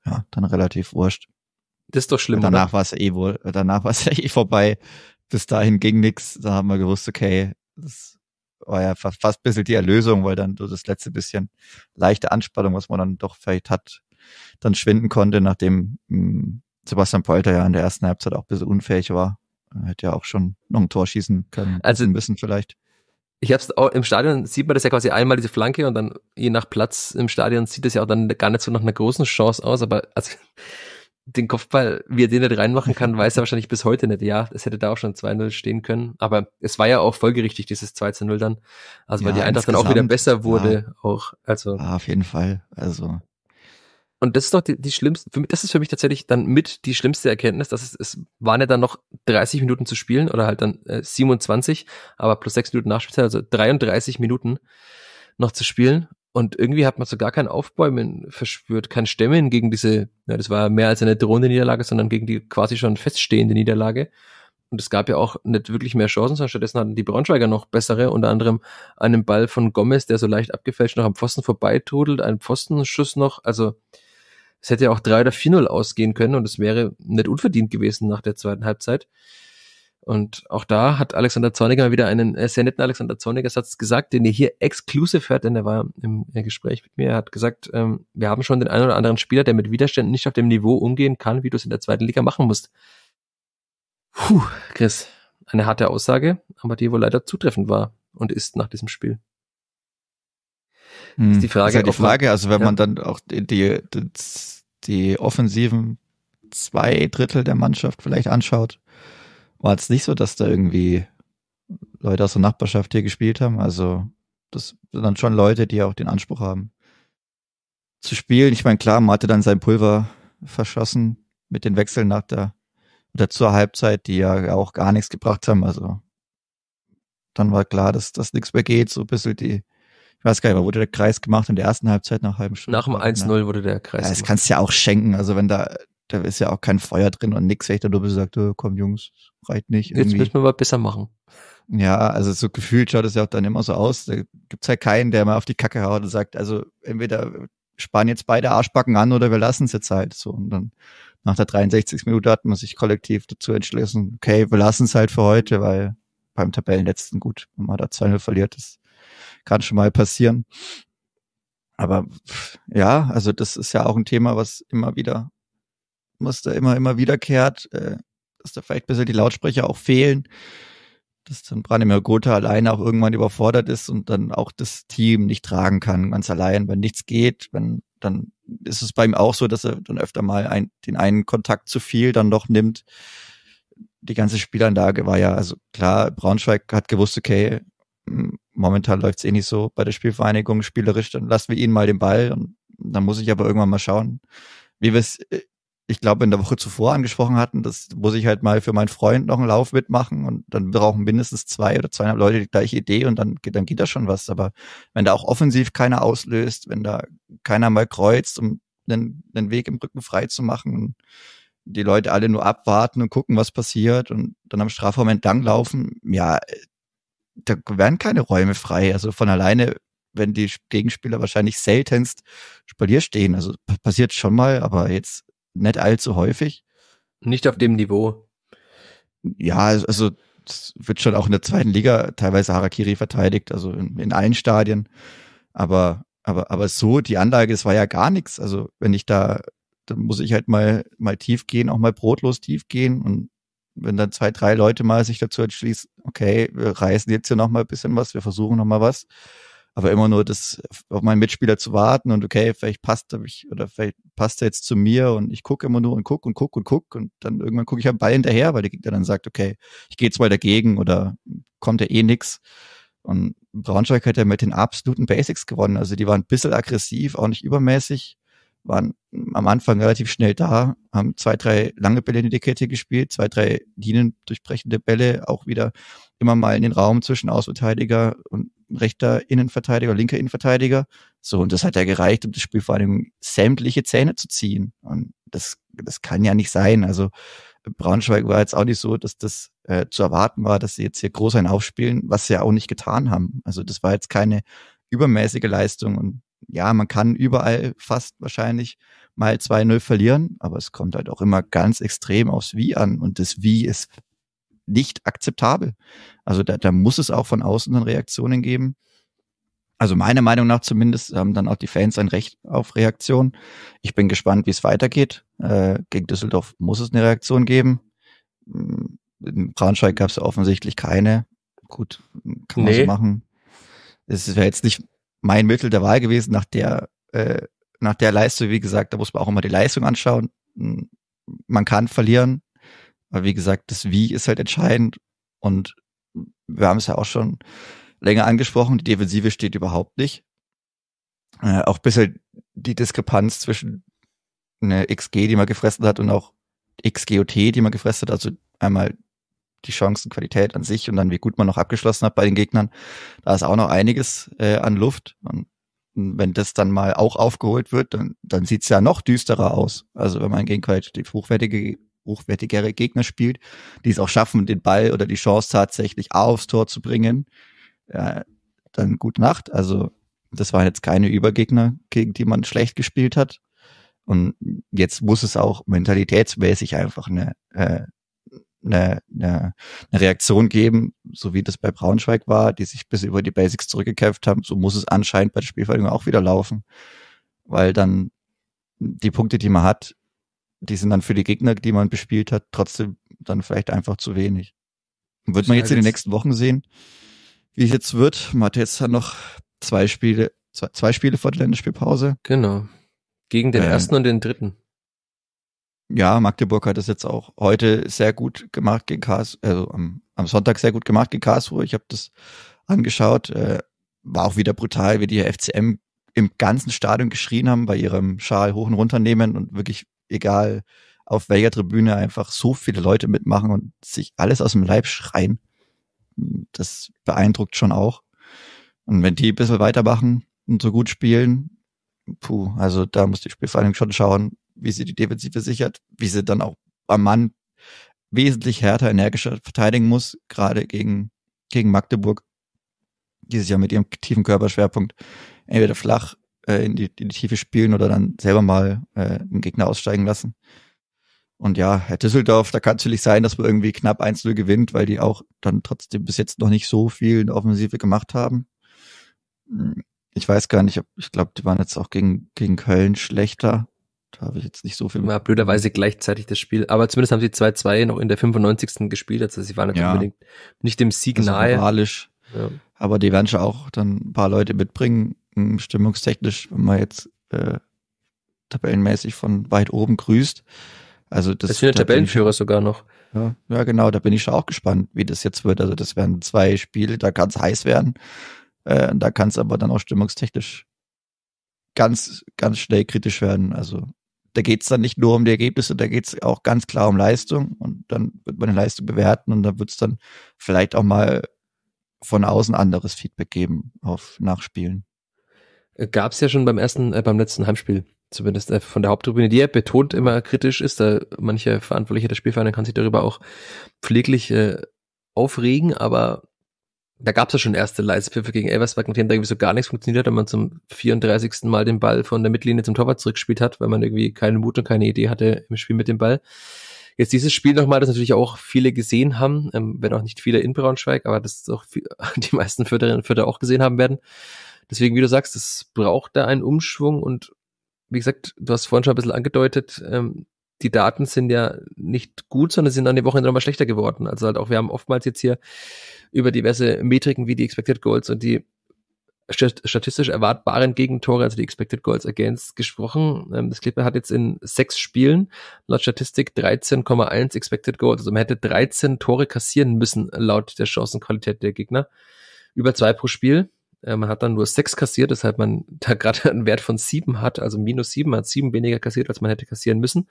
ja, dann relativ wurscht. Das ist doch schlimm. Ja, danach war es eh wohl, äh, danach war es ja eh vorbei. Bis dahin ging nix. Da haben wir gewusst, okay, das war ja fast, fast ein bisschen die Erlösung, weil dann so das letzte bisschen leichte Anspannung, was man dann doch vielleicht hat, dann schwinden konnte, nachdem mh, hm, Sebastian Polter ja in der ersten Halbzeit auch ein bisschen unfähig war. Er hätte ja auch schon noch ein Tor schießen können also, müssen vielleicht ich hab's auch, im Stadion sieht man das ja quasi einmal diese Flanke und dann je nach Platz im Stadion sieht das ja auch dann gar nicht so nach einer großen Chance aus, aber also den Kopfball, wie er den nicht reinmachen kann, weiß er wahrscheinlich bis heute nicht. Ja, es hätte da auch schon 2-0 stehen können, aber es war ja auch folgerichtig, dieses 2-0 dann. Also weil ja, die Eintracht dann auch wieder besser wurde, ja. auch, also. Ja, auf jeden Fall, also und das ist doch die, die schlimmste, für mich, das ist für mich tatsächlich dann mit die schlimmste Erkenntnis, dass es, es waren ja dann noch 30 Minuten zu spielen oder halt dann äh, 27, aber plus 6 Minuten Nachspielzeit, also 33 Minuten noch zu spielen. Und irgendwie hat man so gar kein Aufbäumen verspürt, kein Stemmen gegen diese, ja, das war mehr als eine drohende Niederlage, sondern gegen die quasi schon feststehende Niederlage. Und es gab ja auch nicht wirklich mehr Chancen, sondern stattdessen hatten die Braunschweiger noch bessere, unter anderem einen Ball von Gomez, der so leicht abgefälscht noch am Pfosten vorbeitrudelt, einen Pfostenschuss noch, also es hätte ja auch 3 oder 4-0 ausgehen können und es wäre nicht unverdient gewesen nach der zweiten Halbzeit. Und auch da hat Alexander Zorniger mal wieder einen äh, sehr netten Alexander Zorniger Satz gesagt, den ihr hier exklusiv hört, denn er war im äh, Gespräch mit mir. Er hat gesagt, ähm, wir haben schon den einen oder anderen Spieler, der mit Widerständen nicht auf dem Niveau umgehen kann, wie du es in der zweiten Liga machen musst. Puh, Chris, eine harte Aussage, aber die wohl leider zutreffend war und ist nach diesem Spiel. Hm. Ist die Frage. Ist die Frage, also wenn ja. man dann auch die, die, die offensiven zwei Drittel der Mannschaft vielleicht anschaut, war es nicht so, dass da irgendwie Leute aus der Nachbarschaft hier gespielt haben. Also das sind dann schon Leute, die auch den Anspruch haben zu spielen. Ich meine, klar, man hatte dann sein Pulver verschossen mit den Wechseln nach der oder zur Halbzeit, die ja auch gar nichts gebracht haben. Also dann war klar, dass das nichts mehr geht. So ein bisschen die ich weiß gar nicht, wurde der Kreis gemacht in der ersten Halbzeit nach halben Stunde? Nach dem 1-0 genau. wurde der Kreis. Ja, das kannst du ja auch schenken. Also wenn da, da ist ja auch kein Feuer drin und nix, wenn ich da nur gesagt, oh, äh, komm Jungs, reicht nicht. Irgendwie. Jetzt müssen wir mal besser machen. Ja, also so gefühlt schaut es ja auch dann immer so aus. Da gibt's ja halt keinen, der mal auf die Kacke haut und sagt, also entweder sparen jetzt beide Arschbacken an oder wir lassen es jetzt halt so. Und dann nach der 63. Minute hat man sich kollektiv dazu entschlossen, okay, wir lassen es halt für heute, weil beim Tabellenletzten gut, wenn man da 2-0 verliert, ist kann schon mal passieren. Aber ja, also das ist ja auch ein Thema, was immer wieder, muss da immer, immer wiederkehrt, äh, dass da vielleicht ein bisschen die Lautsprecher auch fehlen, dass dann Branimir Gotha alleine auch irgendwann überfordert ist und dann auch das Team nicht tragen kann, ganz allein, wenn nichts geht, wenn dann ist es bei ihm auch so, dass er dann öfter mal ein, den einen Kontakt zu viel dann doch nimmt. Die ganze Spielanlage war ja, also klar, Braunschweig hat gewusst, okay, momentan läuft es eh nicht so bei der Spielvereinigung spielerisch, dann lassen wir ihn mal den Ball und dann muss ich aber irgendwann mal schauen, wie wir es, äh, ich glaube, in der Woche zuvor angesprochen hatten, das muss ich halt mal für meinen Freund noch einen Lauf mitmachen und dann brauchen mindestens zwei oder zweieinhalb Leute die gleiche Idee und dann, dann geht da schon was. Aber wenn da auch offensiv keiner auslöst, wenn da keiner mal kreuzt, um den, den Weg im Rücken frei zu machen, und die Leute alle nur abwarten und gucken, was passiert und dann am Strafraum entlang ja, äh, da werden keine Räume frei. Also von alleine wenn die Gegenspieler wahrscheinlich seltenst Spalier stehen. Also passiert schon mal, aber jetzt nicht allzu häufig. Nicht auf dem Niveau. Ja, also es also wird schon auch in der zweiten Liga teilweise Harakiri verteidigt, also in, in, allen Stadien. Aber, aber, aber so, die Anlage, es war ja gar nichts. Also wenn ich da, dann muss ich halt mal, mal tief gehen, auch mal brotlos tief gehen und wenn dann zwei, drei Leute mal sich dazu entschließen, okay, wir reißen jetzt hier nochmal ein bisschen was, wir versuchen nochmal was. Aber immer nur das auf meinen Mitspieler zu warten und okay, vielleicht passt er mich oder vielleicht passt er jetzt zu mir und ich gucke immer nur und gucke und gucke und gucke und dann irgendwann gucke ich am Ball hinterher, weil der Gegner dann sagt, okay, ich gehe jetzt mal dagegen oder kommt ja eh nix. Und Braunschweig hat ja mit den absoluten Basics gewonnen. Also die waren ein bisschen aggressiv, auch nicht übermäßig waren am Anfang relativ schnell da, haben zwei, drei lange Bälle in die Kette gespielt, zwei, drei Linien durchbrechende Bälle, auch wieder immer mal in den Raum zwischen Außenverteidiger und rechter Innenverteidiger, linker Innenverteidiger. So, und das hat ja gereicht, um das Spiel vor allem sämtliche Zähne zu ziehen. Und das, das kann ja nicht sein. Also äh, Braunschweig war jetzt auch nicht so, dass das äh, zu erwarten war, dass sie jetzt hier groß ein aufspielen, was sie ja auch nicht getan haben. Also das war jetzt keine übermäßige Leistung und ja, man kann überall fast wahrscheinlich mal 2-0 verlieren, aber es kommt halt auch immer ganz extrem aufs Wie an und das Wie ist nicht akzeptabel. Also da, da muss es auch von außen dann Reaktionen geben. Also meiner Meinung nach zumindest haben dann auch die Fans ein Recht auf Reaktion. Ich bin gespannt, wie es weitergeht. Äh, gegen Düsseldorf muss es eine Reaktion geben. Hm, in Braunschweig gab es offensichtlich keine. Gut, kann man nee. so machen. Es wäre jetzt nicht mein Mittel der Wahl gewesen, nach der, äh, nach der Leistung, wie gesagt, da muss man auch immer die Leistung anschauen. Hm, man kann verlieren, aber wie gesagt, das Wie ist halt entscheidend und wir haben es ja auch schon länger angesprochen, die Defensive steht überhaupt nicht. Äh, auch bisher die Diskrepanz zwischen eine XG, die man gefressen hat und auch XGOT, die man gefressen hat, also einmal die Chancenqualität an sich und dann wie gut man noch abgeschlossen hat bei den Gegnern, da ist auch noch einiges äh, an Luft. Und wenn das dann mal auch aufgeholt wird, dann, dann sieht's ja noch düsterer aus. Also wenn man gegen qualitativ hochwertige, hochwertigere Gegner spielt, die es auch schaffen, den Ball oder die Chance tatsächlich aufs Tor zu bringen, ja, dann gute Nacht. Also das waren jetzt keine Übergegner, gegen die man schlecht gespielt hat. Und jetzt muss es auch mentalitätsmäßig einfach eine äh, eine, eine, eine Reaktion geben, so wie das bei Braunschweig war, die sich bis über die Basics zurückgekämpft haben. So muss es anscheinend bei der Spielverlängerung auch wieder laufen, weil dann die Punkte, die man hat, die sind dann für die Gegner, die man bespielt hat, trotzdem dann vielleicht einfach zu wenig. Wird man jetzt in den nächsten Wochen sehen, wie es jetzt wird. Matthias hat noch zwei Spiele, zwei, zwei Spiele vor der Länderspielpause. Genau. Gegen den ähm, ersten und den dritten ja, Magdeburg hat das jetzt auch heute sehr gut gemacht gegen Karlsruhe, also am, am Sonntag sehr gut gemacht gegen Karlsruhe. Ich habe das angeschaut. Äh, war auch wieder brutal, wie die FCM im ganzen Stadion geschrien haben, bei ihrem Schal hoch und runter nehmen und wirklich egal auf welcher Tribüne einfach so viele Leute mitmachen und sich alles aus dem Leib schreien. Das beeindruckt schon auch. Und wenn die ein bisschen weitermachen und so gut spielen, puh, also da muss die Spielvereinigung schon schauen, wie sie die Defensive sichert, wie sie dann auch am Mann wesentlich härter, energischer verteidigen muss, gerade gegen, gegen Magdeburg, die sich ja mit ihrem tiefen Körperschwerpunkt entweder flach äh, in, die, in die Tiefe spielen oder dann selber mal äh, einen Gegner aussteigen lassen. Und ja, Herr Düsseldorf, da kann es natürlich sein, dass man irgendwie knapp 1-0 gewinnt, weil die auch dann trotzdem bis jetzt noch nicht so viel in der Offensive gemacht haben. Hm, ich weiß gar nicht, ob, ich glaube, die waren jetzt auch gegen, gegen Köln schlechter. Da habe ich jetzt nicht so viel. Ja, blöderweise gleichzeitig das Spiel. Aber zumindest haben sie 2-2 noch in der 95. gespielt. Also sie waren ja. unbedingt nicht dem also Signal. also nahe. Moralisch. Ja. Aber die werden schon auch dann ein paar Leute mitbringen. Hm, stimmungstechnisch, wenn man jetzt äh, tabellenmäßig von weit oben grüßt. Also das, das ist der Tabellenführer ich, sogar noch. Ja, ja, genau, da bin ich schon auch gespannt, wie das jetzt wird. Also das werden zwei Spiele, da kann es heiß werden. Äh, da kann es aber dann auch stimmungstechnisch ganz, ganz schnell kritisch werden. Also da geht es dann nicht nur um die Ergebnisse, da geht es auch ganz klar um Leistung und dann wird man die Leistung bewerten und dann es dann vielleicht auch mal von außen anderes Feedback geben auf Nachspielen. Gab es ja schon beim ersten, äh, beim letzten Heimspiel, zumindest äh, von der Haupttribüne, die ja betont immer kritisch ist. Da manche Verantwortliche der Spielvereine kann sich darüber auch pfleglich äh, aufregen, aber da gab es ja schon erste Leispfiffe gegen Elversberg, nachdem da irgendwie so gar nichts funktioniert hat, wenn man zum 34. Mal den Ball von der Mittellinie zum Torwart zurückgespielt hat, weil man irgendwie keinen Mut und keine Idee hatte im Spiel mit dem Ball. Jetzt dieses Spiel nochmal, das natürlich auch viele gesehen haben, ähm, wenn auch nicht viele in Braunschweig, aber das auch viel, die meisten Förderinnen und Förder auch gesehen haben werden. Deswegen, wie du sagst, es braucht da einen Umschwung und wie gesagt, du hast vorhin schon ein bisschen angedeutet, ähm, die Daten sind ja nicht gut, sondern sind an dem Wochenende nochmal schlechter geworden. Also halt auch, wir haben oftmals jetzt hier über diverse Metriken wie die Expected Goals und die statistisch erwartbaren Gegentore, also die Expected Goals Against, gesprochen. Ähm, das Clipper hat jetzt in sechs Spielen laut Statistik 13,1 Expected Goals. Also man hätte 13 Tore kassieren müssen laut der Chancenqualität der Gegner. Über zwei pro Spiel. Äh, man hat dann nur sechs kassiert, deshalb man da gerade einen Wert von sieben hat, also minus sieben, man hat sieben weniger kassiert, als man hätte kassieren müssen.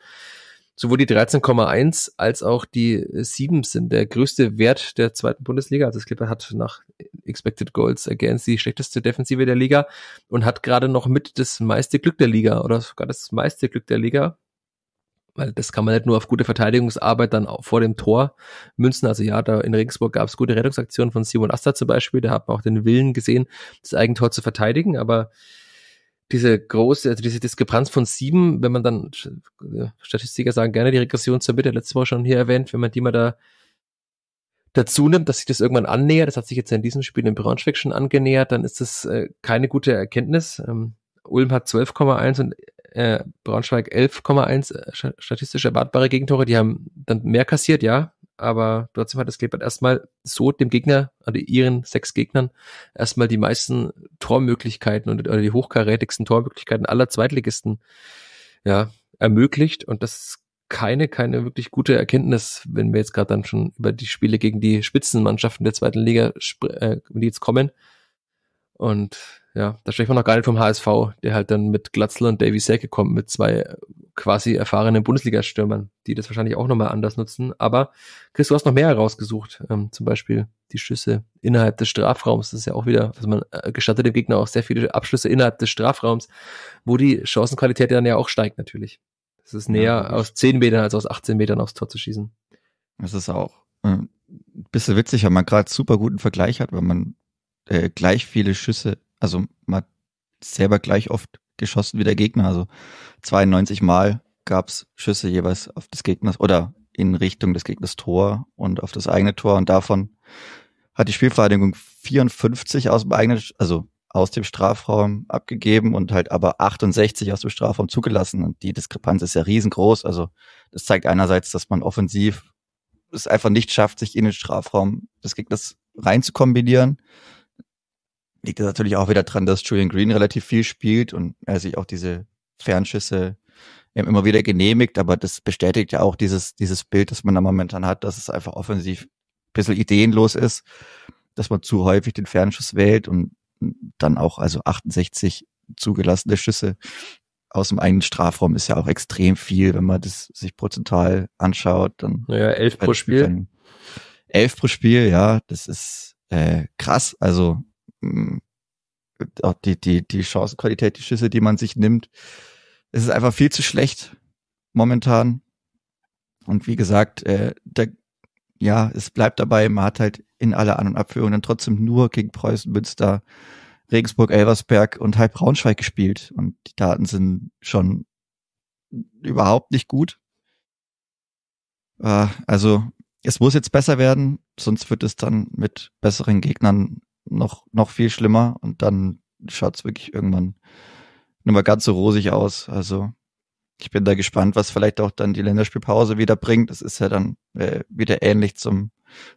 Sowohl die 13,1 als auch die äh, sieben sind der größte Wert der zweiten Bundesliga. Also das Clipper hat nach Expected Goals Against die schlechteste Defensive der Liga und hat gerade noch mit das meiste Glück der Liga oder sogar das meiste Glück der Liga weil das kann man nicht nur auf gute Verteidigungsarbeit dann auch vor dem Tor münzen. Also ja, da in Regensburg gab es gute Rettungsaktionen von Simon Asta zum Beispiel, da hat man auch den Willen gesehen, das Eigentor zu verteidigen, aber diese große, also diese Diskrepanz von sieben, wenn man dann, Statistiker sagen gerne die Regression zur Mitte, letzte Woche schon hier erwähnt, wenn man die mal da dazu nimmt, dass sich das irgendwann annähert, das hat sich jetzt in diesem Spiel in Braunschweig schon angenähert, dann ist das äh, keine gute Erkenntnis. Ähm, Ulm hat 12,1 und äh, Braunschweig 11,1 äh, statistisch erwartbare Gegentore. Die haben dann mehr kassiert, ja. Aber trotzdem hat das Kleber erstmal so dem Gegner, also ihren sechs Gegnern, erstmal die meisten Tormöglichkeiten und oder die hochkarätigsten Tormöglichkeiten aller Zweitligisten ja, ermöglicht. Und das ist keine, keine wirklich gute Erkenntnis, wenn wir jetzt gerade dann schon über die Spiele gegen die Spitzenmannschaften der zweiten Liga, äh, die jetzt kommen. Und ja, da spricht man noch gar nicht vom HSV, der halt dann mit Glatzler und Davy Selke kommt, mit zwei quasi erfahrenen Bundesliga-Stürmern, die das wahrscheinlich auch nochmal anders nutzen. Aber Chris, du hast noch mehr herausgesucht, ähm, zum Beispiel die Schüsse innerhalb des Strafraums. Das ist ja auch wieder, also man äh, gestattet dem Gegner auch sehr viele Abschlüsse innerhalb des Strafraums, wo die Chancenqualität dann ja auch steigt natürlich. Es ist näher ja, aus 10 Metern als aus 18 Metern aufs Tor zu schießen. Das ist auch äh, ein bisschen witzig, wenn man gerade super guten Vergleich hat, wenn man äh, gleich viele Schüsse also man hat selber gleich oft geschossen wie der Gegner. Also 92 Mal gab es Schüsse jeweils auf des Gegners oder in Richtung des Gegners Tor und auf das eigene Tor. Und davon hat die Spielvereinigung 54 aus dem eigenen, also aus dem Strafraum abgegeben und halt aber 68 aus dem Strafraum zugelassen. Und die Diskrepanz ist ja riesengroß. Also das zeigt einerseits, dass man offensiv es einfach nicht schafft, sich in den Strafraum des Gegners rein zu kombinieren liegt das natürlich auch wieder dran, dass Julian Green relativ viel spielt und er sich auch diese Fernschüsse immer wieder genehmigt, aber das bestätigt ja auch dieses, dieses Bild, das man da momentan hat, dass es einfach offensiv ein bisschen ideenlos ist, dass man zu häufig den Fernschuss wählt und dann auch, also 68 zugelassene Schüsse aus dem eigenen Strafraum ist ja auch extrem viel, wenn man das sich prozentual anschaut. Dann naja, elf pro Spiel. Elf pro Spiel, ja, das ist äh, krass. Also äh, die, die, die Chancenqualität, die Schüsse, die man sich nimmt. Es ist einfach viel zu schlecht momentan. Und wie gesagt, äh, der, ja, es bleibt dabei, man hat halt in aller An- und Abführung dann trotzdem nur gegen Preußen, Münster, Regensburg, Elversberg und halb Braunschweig gespielt. Und die Daten sind schon überhaupt nicht gut. Äh, also es muss jetzt besser werden, sonst wird es dann mit besseren Gegnern noch, noch viel schlimmer und dann schaut es wirklich irgendwann nicht mehr ganz so rosig aus. Also ich bin da gespannt, was vielleicht auch dann die Länderspielpause wieder bringt. Das ist ja dann äh, wieder ähnlich zum,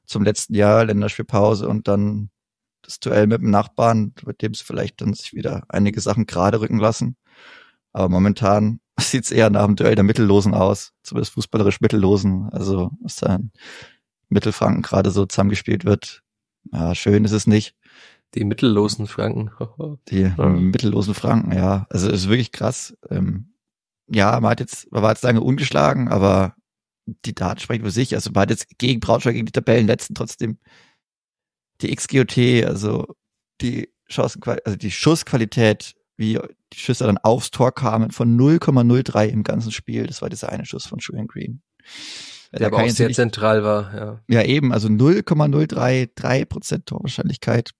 zum letzten Jahr, Länderspielpause und dann das Duell mit dem Nachbarn, mit dem es vielleicht dann sich wieder einige Sachen gerade rücken lassen. Aber momentan sieht es eher nach dem Duell der Mittellosen aus, zumindest fußballerisch Mittellosen. Also was da in Mittelfranken gerade so zusammengespielt wird, ja, ah, schön ist es nicht. Die mittellosen Franken. Die ja. mittellosen Franken, ja. Also es ist wirklich krass. Ähm, ja, man hat jetzt, man war jetzt lange ungeschlagen, aber die Daten sprechen für sich. Also man hat jetzt gegen Braunschweig, gegen die Tabellenletzten trotzdem die XGOT, also die Chancenqualität, also die Schussqualität, wie die Schüsse dann aufs Tor kamen, von 0,03 im ganzen Spiel. Das war dieser eine Schuss von Julian Green der, der aber auch sehr zentral war. Ja, ja eben, also 0,033 Prozent Torwahrscheinlichkeit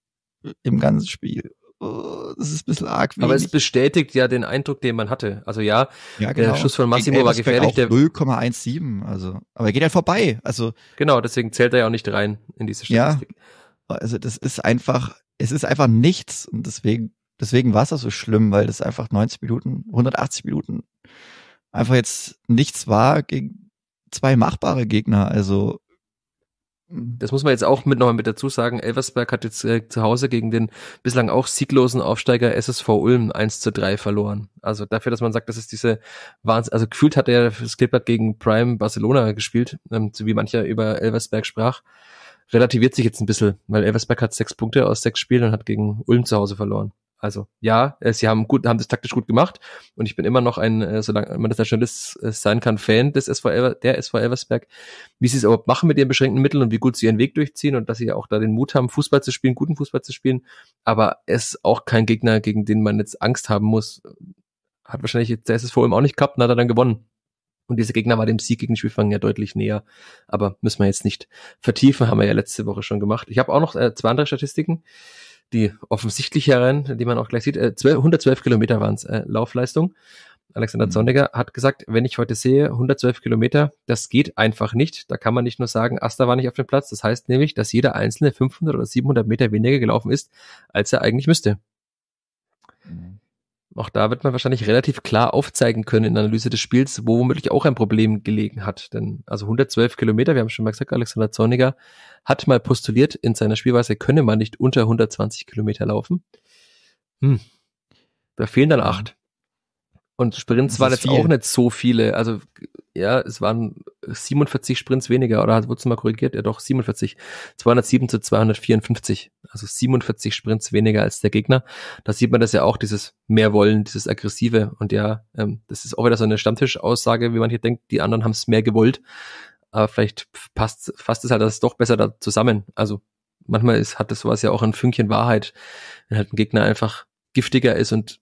im ganzen Spiel. Oh, das ist ein bisschen arg. Wenig. Aber es bestätigt ja den Eindruck, den man hatte. Also ja, ja genau. der Schuss von Massimo war gefährlich. Der 0,17, also. Aber er geht ja halt vorbei. Also genau, deswegen zählt er ja auch nicht rein in diese Statistik. Ja, also das ist einfach, es ist einfach nichts und deswegen, deswegen war es auch so schlimm, weil das einfach 90 Minuten, 180 Minuten einfach jetzt nichts war gegen zwei machbare Gegner. Also hm. das muss man jetzt auch mit nochmal mit dazu sagen. Elversberg hat jetzt äh, zu Hause gegen den bislang auch sieglosen Aufsteiger SSV Ulm 1 zu 3 verloren. Also dafür, dass man sagt, das ist diese Wahnsinn. Also gefühlt hat er das Clipboard gegen Prime Barcelona gespielt, ähm, so wie mancher über Elversberg sprach. Relativiert sich jetzt ein bisschen, weil Elversberg hat sechs Punkte aus sechs Spielen und hat gegen Ulm zu Hause verloren. Also ja, äh, sie haben gut, haben das taktisch gut gemacht und ich bin immer noch ein, äh, solange man das Nationalist äh, sein kann, Fan des SV Elver, der SV Elversberg. Wie sie es überhaupt machen mit ihren beschränkten Mitteln und wie gut sie ihren Weg durchziehen und dass sie auch da den Mut haben, Fußball zu spielen, guten Fußball zu spielen, aber es ist auch kein Gegner, gegen den man jetzt Angst haben muss. Hat wahrscheinlich jetzt der SSV eben auch nicht gehabt und hat er dann gewonnen. Und dieser Gegner war dem Sieg gegen Spielfang ja deutlich näher. Aber müssen wir jetzt nicht vertiefen, haben wir ja letzte Woche schon gemacht. Ich habe auch noch äh, zwei andere Statistiken die offensichtlicheren, die man auch gleich sieht. Äh, 12, 112 Kilometer waren es äh, Laufleistung. Alexander mhm. hat gesagt, wenn ich heute sehe, 112 Kilometer, das geht einfach nicht. Da kann man nicht nur sagen, Asta war nicht auf dem Platz. Das heißt nämlich, dass jeder einzelne 500 oder 700 Meter weniger gelaufen ist, als er eigentlich müsste. Auch da wird man wahrscheinlich relativ klar aufzeigen können in der Analyse des Spiels, wo womöglich auch ein Problem gelegen hat. Denn also 112 Kilometer, wir haben schon mal gesagt, Alexander Zorniger hat mal postuliert, in seiner Spielweise könne man nicht unter 120 Kilometer laufen. Hm. Da fehlen dann acht. Und Sprints waren jetzt viel. auch nicht so viele. Also ja, es waren 47 Sprints weniger oder wurde es mal korrigiert? Ja doch, 47. 207 zu 254. Also 47 Sprints weniger als der Gegner. Da sieht man das ja auch, dieses Mehrwollen, dieses Aggressive. Und ja, ähm, das ist auch wieder so eine Stammtisch-Aussage, wie man hier denkt, die anderen haben es mehr gewollt. Aber vielleicht passt, fasst es halt das doch besser da zusammen. Also manchmal ist, hat das sowas ja auch ein Fünkchen Wahrheit, wenn halt ein Gegner einfach giftiger ist und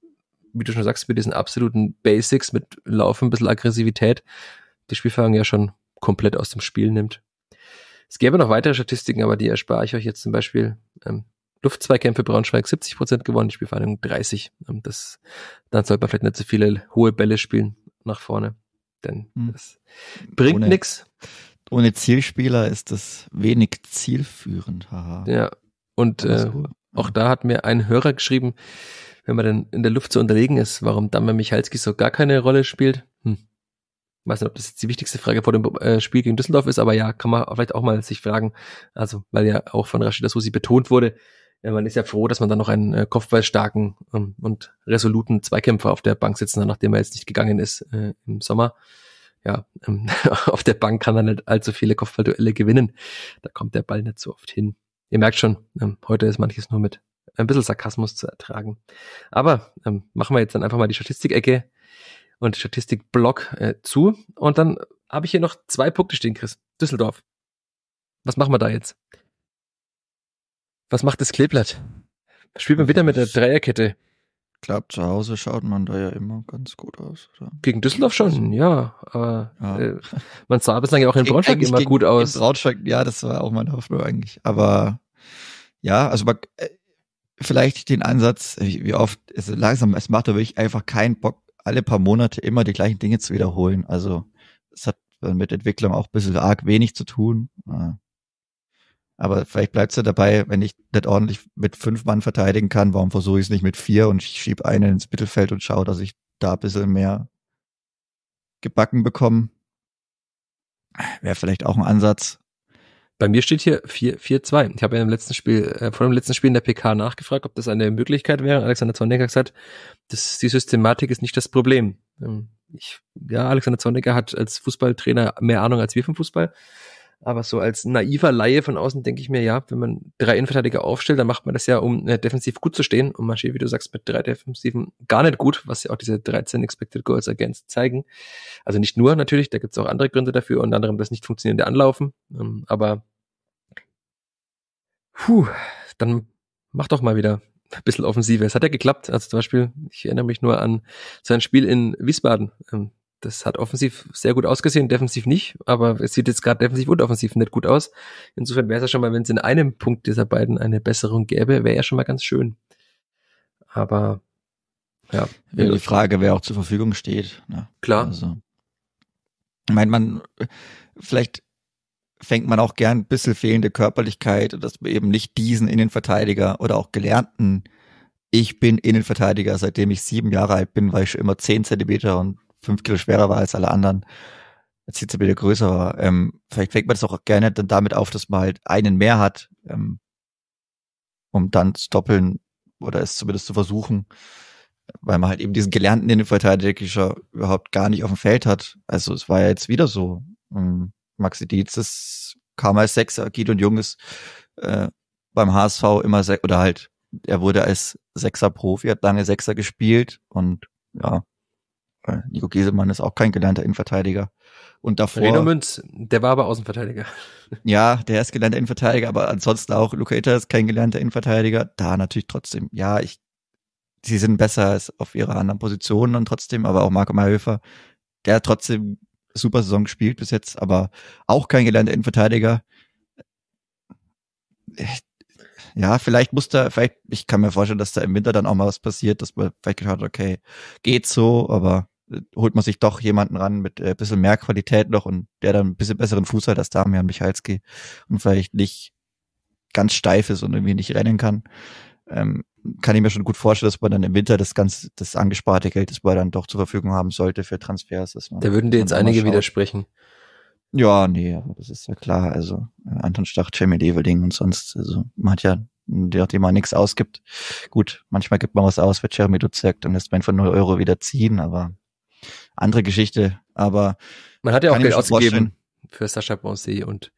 wie du schon sagst, mit diesen absoluten Basics, mit Laufen, ein bisschen Aggressivität, die Spielverhangen ja schon komplett aus dem Spiel nimmt. Es gäbe noch weitere Statistiken, aber die erspare ich euch jetzt zum Beispiel. Ähm, Luftzweikämpfe Braunschweig 70 Prozent gewonnen, die Spielvereinigung 30. Ähm, das, dann sollte man vielleicht nicht so viele hohe Bälle spielen nach vorne, denn hm. das bringt nichts. Ohne Zielspieler ist das wenig zielführend. Haha. Ja, und äh, auch da hat mir ein Hörer geschrieben, wenn man dann in der Luft so unterlegen ist, warum Damme Michalski so gar keine Rolle spielt. Hm. Ich weiß nicht, ob das jetzt die wichtigste Frage vor dem äh, Spiel gegen Düsseldorf ist, aber ja, kann man vielleicht auch mal sich fragen, also weil ja auch von Rashida Susi betont wurde, äh, man ist ja froh, dass man da noch einen äh, kopfballstarken ähm, und resoluten Zweikämpfer auf der Bank sitzen hat, nachdem er jetzt nicht gegangen ist äh, im Sommer. Ja, ähm, auf der Bank kann er nicht allzu viele Kopfballduelle gewinnen. Da kommt der Ball nicht so oft hin. Ihr merkt schon, ähm, heute ist manches nur mit ein bisschen Sarkasmus zu ertragen. Aber ähm, machen wir jetzt dann einfach mal die Statistikecke und Statistikblock äh, zu. Und dann habe ich hier noch zwei Punkte stehen, Chris. Düsseldorf. Was machen wir da jetzt? Was macht das Kleeblatt? Spielt man wieder mit der Dreierkette? Ich glaube, zu Hause schaut man da ja immer ganz gut aus. Oder? Gegen Düsseldorf schon, also ja. Aber ja. Äh, man sah bislang ja auch in Braunschweig immer gut aus. In Braunschweig, ja, das war auch meine Hoffnung eigentlich. Aber ja, also man, äh, vielleicht den Ansatz, wie oft, also langsam, es macht da wirklich einfach keinen Bock, alle paar Monate immer die gleichen Dinge zu wiederholen. Also es hat mit Entwicklung auch ein bisschen arg wenig zu tun. Äh. Aber vielleicht bleibt es ja dabei, wenn ich nicht ordentlich mit fünf Mann verteidigen kann, warum versuche ich es nicht mit vier und ich schiebe einen ins Mittelfeld und schaue, dass ich da ein bisschen mehr gebacken bekomme. Wäre vielleicht auch ein Ansatz. Bei mir steht hier 4-4-2. Ich habe ja im letzten Spiel, äh, vor dem letzten Spiel in der PK nachgefragt, ob das eine Möglichkeit wäre. Alexander Zornecker hat gesagt, das, die Systematik ist nicht das Problem. Ähm, ich, ja, Alexander Zornecker hat als Fußballtrainer mehr Ahnung als wir vom Fußball. Aber so als naiver Laie von außen denke ich mir, ja, wenn man drei Innenverteidiger aufstellt, dann macht man das ja, um äh, defensiv gut zu stehen. Und man steht, wie du sagst, mit drei Defensiven gar nicht gut, was ja auch diese 13 Expected Goals Against zeigen. Also nicht nur natürlich, da gibt's auch andere Gründe dafür, unter anderem das nicht funktionierende Anlaufen. Ähm, aber puh, dann mach doch mal wieder ein bisschen Offensive. Es hat ja geklappt. Also zum Beispiel, ich erinnere mich nur an so ein Spiel in Wiesbaden. Ähm, das hat offensiv sehr gut ausgesehen, defensiv nicht, aber es sieht jetzt gerade defensiv und offensiv nicht gut aus. Insofern wäre es ja schon mal, wenn es in einem Punkt dieser beiden eine Besserung gäbe, wäre ja schon mal ganz schön. Aber ja. Wäre die Frage, wer auch zur Verfügung steht. Ne? Klar. Also, meint man, vielleicht fängt man auch gern ein bisschen fehlende Körperlichkeit, dass man eben nicht diesen Innenverteidiger oder auch gelernten ich bin Innenverteidiger, seitdem ich sieben Jahre alt bin, war ich schon immer zehn Zentimeter und fünf Kilo schwerer war als alle anderen. Jetzt sieht sie wieder größer war. Ähm, vielleicht fängt man das auch gerne dann damit auf, dass man halt einen mehr hat, ähm, um dann zu doppeln oder es zumindest zu versuchen, weil man halt eben diesen gelernten Innenverteidiger überhaupt gar nicht auf dem Feld hat. Also es war ja jetzt wieder so. Ähm, Maxi Dietz ist, kam als Sechser, Guido und Jung ist äh, beim HSV immer, oder halt, er wurde als Sechser-Profi, hat lange Sechser gespielt und ja, Nico Gesemann ist auch kein gelernter Innenverteidiger. Und davor. Reno Münz, der war aber Außenverteidiger. Ja, der ist gelernter Innenverteidiger, aber ansonsten auch Luca Eter ist kein gelernter Innenverteidiger. Da natürlich trotzdem, ja, ich, sie sind besser als auf ihrer anderen Position und trotzdem, aber auch Marco Mayhöfer, der trotzdem super Saison gespielt bis jetzt, aber auch kein gelernter Innenverteidiger. Äh, ja, vielleicht muss da, vielleicht, ich kann mir vorstellen, dass da im Winter dann auch mal was passiert, dass man vielleicht geschaut, hat, okay, geht so, aber holt man sich doch jemanden ran mit äh, bisschen mehr Qualität noch und der dann ein bisschen besseren Fuß hat als Damian Michalski und vielleicht nicht ganz steif ist und irgendwie nicht rennen kann. Ähm, kann ich mir schon gut vorstellen, dass man dann im Winter das ganz, das angesparte Geld, das man dann doch zur Verfügung haben sollte für Transfers. Dass man, da würden dir jetzt einige schaut. widersprechen. Ja, nee, das ist ja klar. Also äh, Anton Stach, Jamie Leveling und sonst, also man hat ja der nachdem immer nichts ausgibt. Gut, manchmal gibt man was aus, wird Jeremy Dutzek, dann lässt man von 0 Euro wieder ziehen, aber andere Geschichte, aber man hat ja auch Geld ausgegeben für Sascha Bonsi und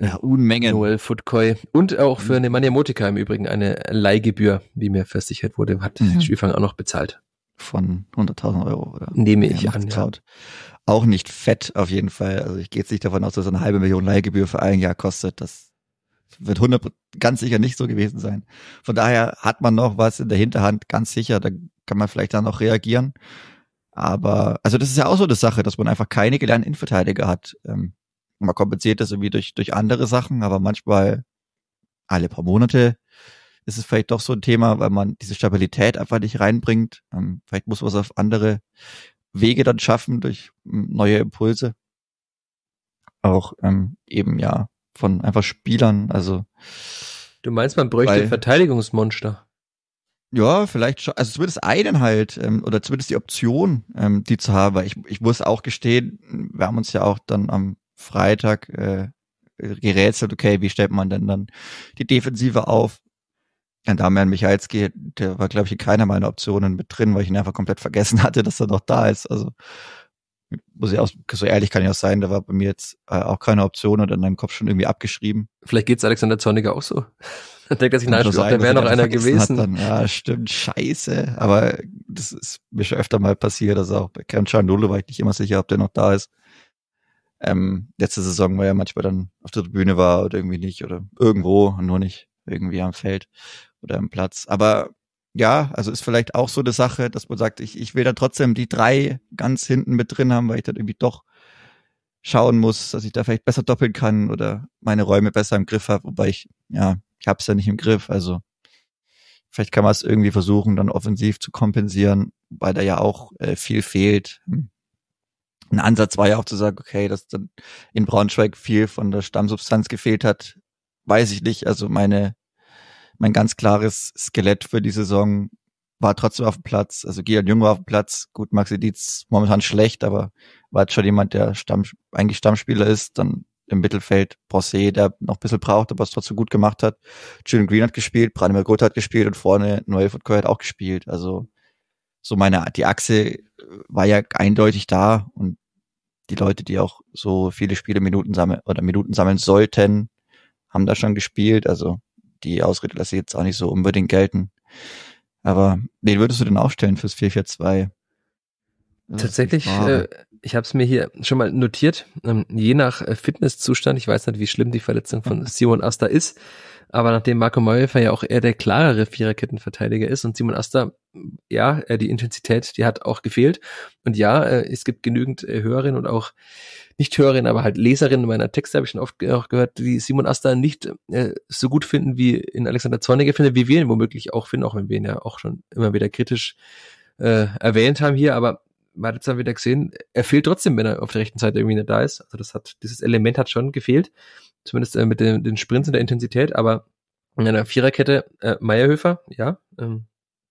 ja, Unmengen. Noel Futkoy und auch für eine mhm. Motika im Übrigen eine Leihgebühr, wie mir versichert wurde, hat mhm. Spielfang auch noch bezahlt. Von 100.000 Euro, oder? Nehme ja, ich an. Ja. Auch nicht fett auf jeden Fall. Also ich gehe jetzt nicht davon aus, dass eine halbe Million Leihgebühr für ein Jahr kostet. Das wird 100 ganz sicher nicht so gewesen sein. Von daher hat man noch was in der Hinterhand, ganz sicher. Da kann man vielleicht dann noch reagieren. Aber, also das ist ja auch so eine Sache, dass man einfach keine gelernten Innenverteidiger hat. Ähm, man kompensiert das irgendwie durch, durch andere Sachen, aber manchmal alle paar Monate ist es vielleicht doch so ein Thema, weil man diese Stabilität einfach nicht reinbringt. Ähm, vielleicht muss man es auf andere Wege dann schaffen durch hm, neue Impulse. Auch ähm, eben ja von einfach Spielern, also. Du meinst, man bräuchte ein Verteidigungsmonster? Ja, vielleicht schon. Also zumindest einen halt, ähm, oder zumindest die Option, ähm, die zu haben. Weil ich, ich muss auch gestehen, wir haben uns ja auch dann am Freitag äh, gerätselt, okay, wie stellt man denn dann die Defensive auf? Und da haben wir einen Michalski, der war, glaube ich, in keiner meiner Optionen mit drin, weil ich ihn einfach komplett vergessen hatte, dass er noch da ist. Also muss ich auch, so ehrlich kann ich auch sein, da war bei mir jetzt äh, auch keine Option und in meinem Kopf schon irgendwie abgeschrieben. Vielleicht geht's Alexander Zorniger auch so. dann denkt er sich, nein, da wäre noch einer gewesen. Dann, ja, stimmt, scheiße. Aber das ist mir schon öfter mal passiert, also auch bei Cam Cianolo war ich nicht immer sicher, ob der noch da ist. Ähm, letzte Saison, war er manchmal dann auf der Bühne war oder irgendwie nicht oder irgendwo nur nicht irgendwie am Feld oder am Platz. Aber ja, also ist vielleicht auch so eine Sache, dass man sagt, ich, ich will da trotzdem die drei ganz hinten mit drin haben, weil ich dann irgendwie doch schauen muss, dass ich da vielleicht besser doppeln kann oder meine Räume besser im Griff habe, wobei ich, ja, ich habe es ja nicht im Griff, also vielleicht kann man es irgendwie versuchen, dann offensiv zu kompensieren, weil da ja auch äh, viel fehlt. Hm. Ein Ansatz war ja auch zu sagen, okay, dass dann in Braunschweig viel von der Stammsubstanz gefehlt hat, weiß ich nicht, also meine mein ganz klares Skelett für die Saison war trotzdem auf dem Platz. Also Gian Jung war auf dem Platz. Gut, Maxi Dietz momentan schlecht, aber war jetzt schon jemand, der Stamm, eigentlich Stammspieler ist. Dann im Mittelfeld Brosset, der noch ein bisschen braucht, aber es trotzdem gut gemacht hat. Julian Green hat gespielt, Branimir Groth hat gespielt und vorne Neuf und Co. hat auch gespielt. Also so meine, die Achse war ja eindeutig da und die Leute, die auch so viele Spiele Minuten sammeln oder Minuten sammeln sollten, haben da schon gespielt. Also die Ausrede lasse ich jetzt auch nicht so unbedingt gelten. Aber wen würdest du denn aufstellen fürs 442? Tatsächlich, äh, ich habe es mir hier schon mal notiert, ähm, je nach äh, Fitnesszustand, ich weiß nicht, wie schlimm die Verletzung von Simon Asta ist, aber nachdem Marco Meufer ja auch eher der klarere Viererkettenverteidiger ist und Simon Asta ja, äh, die Intensität, die hat auch gefehlt. Und ja, äh, es gibt genügend äh, Hörerinnen und auch nicht Hörerinnen, aber halt Leserinnen meiner Texte, habe ich schon oft auch gehört, die Simon Asta nicht so gut finden, wie in Alexander Zorniger findet, wie wir ihn womöglich auch finden, auch wenn wir ihn ja auch schon immer wieder kritisch äh, erwähnt haben hier, aber man hat jetzt dann wieder gesehen, er fehlt trotzdem, wenn er auf der rechten Seite irgendwie nicht da ist. Also das hat, dieses Element hat schon gefehlt. Zumindest äh, mit den, den Sprints und der Intensität, aber in einer Viererkette äh, Meierhöfer, ja, ähm,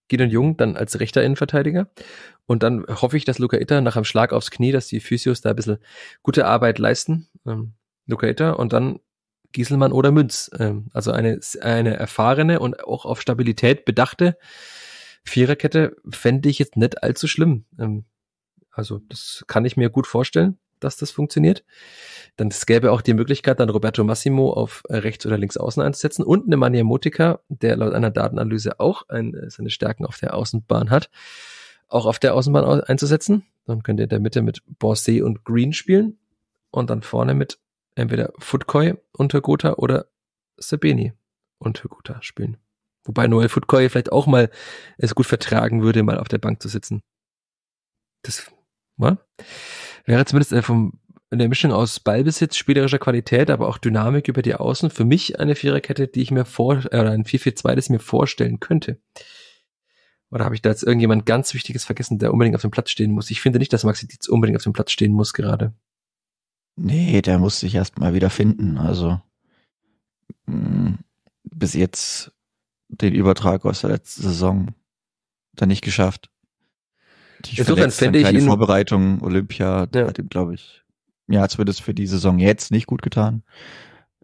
Gideon Jung dann als rechter Innenverteidiger. Und dann hoffe ich, dass Luca Itter nach einem Schlag aufs Knie, dass die Physios da ein bisschen gute Arbeit leisten. Ähm, Luca Itter und dann Gieselmann oder Münz. Ähm, also eine, eine erfahrene und auch auf Stabilität bedachte Viererkette fände ich jetzt nicht allzu schlimm. Ähm, also das kann ich mir gut vorstellen dass das funktioniert. Dann es gäbe auch die Möglichkeit, dann Roberto Massimo auf äh, rechts oder links außen einzusetzen und eine Mania Motica, der laut einer Datenanalyse auch ein, äh, seine Stärken auf der Außenbahn hat, auch auf der Außenbahn einzusetzen. Dann könnt ihr in der Mitte mit Borsé und Green spielen und dann vorne mit entweder Futkoy und Hugota oder Sabeni und Hugota spielen. Wobei Noel Futkoy vielleicht auch mal es gut vertragen würde, mal auf der Bank zu sitzen. Das, mal. Wäre zumindest äh, vom, in der Mischung aus Ballbesitz, spielerischer Qualität, aber auch Dynamik über die Außen für mich eine Viererkette, die ich mir vor, äh, oder ein 4-4-2, das mir vorstellen könnte. Oder habe ich da jetzt irgendjemand ganz Wichtiges vergessen, der unbedingt auf dem Platz stehen muss? Ich finde nicht, dass Maxi Dietz unbedingt auf dem Platz stehen muss gerade. Nee, der muss sich erst mal wieder finden. Also mh, hm, bis jetzt den Übertrag aus der letzten Saison dann nicht geschafft. Die Insofern fände ich ihn Vorbereitung Olympia ja. hat ihm glaube ich ja es für die Saison jetzt nicht gut getan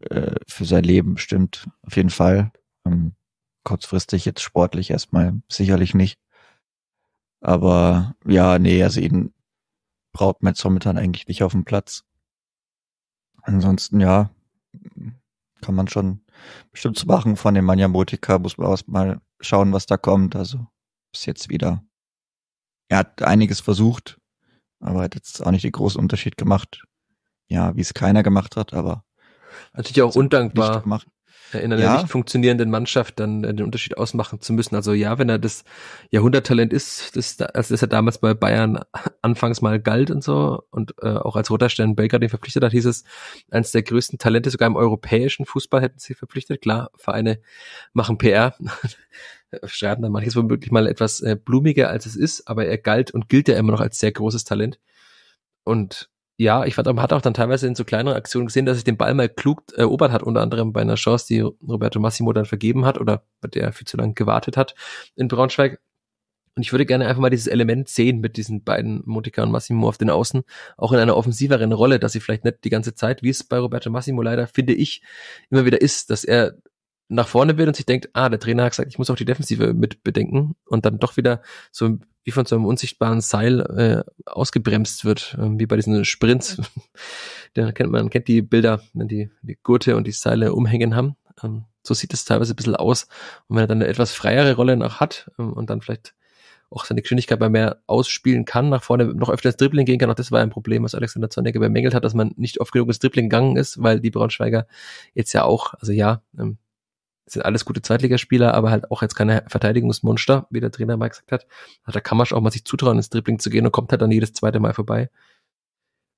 äh, für sein Leben bestimmt auf jeden Fall ähm, kurzfristig jetzt sportlich erstmal sicherlich nicht aber ja nee also ihn braucht man jetzt momentan eigentlich nicht auf dem Platz ansonsten ja kann man schon bestimmt zu machen von dem Manjamotika muss man erstmal schauen was da kommt also bis jetzt wieder er hat einiges versucht, aber hat jetzt auch nicht den großen Unterschied gemacht. Ja, wie es keiner gemacht hat, aber. Natürlich auch undankbar. gemacht in einer ja. nicht funktionierenden Mannschaft dann äh, den Unterschied ausmachen zu müssen. Also ja, wenn er das Jahrhunderttalent ist, das, also das er damals bei Bayern anfangs mal galt und so und äh, auch als Roter Stern Belgrad ihn verpflichtet hat, hieß es, eines der größten Talente sogar im europäischen Fußball hätten sie verpflichtet. Klar, Vereine machen PR. Schreiben dann manches womöglich mal etwas äh, blumiger, als es ist, aber er galt und gilt ja immer noch als sehr großes Talent. Und ja, ich fand, man hat auch dann teilweise in so kleineren Aktionen gesehen, dass sich den Ball mal klug äh, erobert hat, unter anderem bei einer Chance, die Roberto Massimo dann vergeben hat oder bei der er viel zu lange gewartet hat in Braunschweig. Und ich würde gerne einfach mal dieses Element sehen mit diesen beiden Motika und Massimo auf den Außen, auch in einer offensiveren Rolle, dass sie vielleicht nicht die ganze Zeit, wie es bei Roberto Massimo leider, finde ich, immer wieder ist, dass er nach vorne will und sich denkt, ah, der Trainer hat gesagt, ich muss auch die Defensive mit bedenken und dann doch wieder so wie von so einem unsichtbaren Seil äh, ausgebremst wird, äh, wie bei diesen Sprints. da kennt man, kennt die Bilder, wenn die, die Gurte und die Seile umhängen haben. Ähm, so sieht es teilweise ein bisschen aus. Und wenn er dann eine etwas freiere Rolle noch hat ähm, und dann vielleicht auch seine Geschwindigkeit bei mehr ausspielen kann, nach vorne noch öfter ins Dribbling gehen kann. Auch das war ein Problem, was Alexander Zornecke bemängelt hat, dass man nicht oft genug ins Dribbling gegangen ist, weil die Braunschweiger jetzt ja auch, also ja, ähm, sind alles gute Zweitligaspieler, aber halt auch jetzt keine Verteidigungsmonster, wie der Trainer mal gesagt hat. Hat der Kamasch auch mal sich zutrauen, ins Dribbling zu gehen und kommt halt dann jedes zweite Mal vorbei.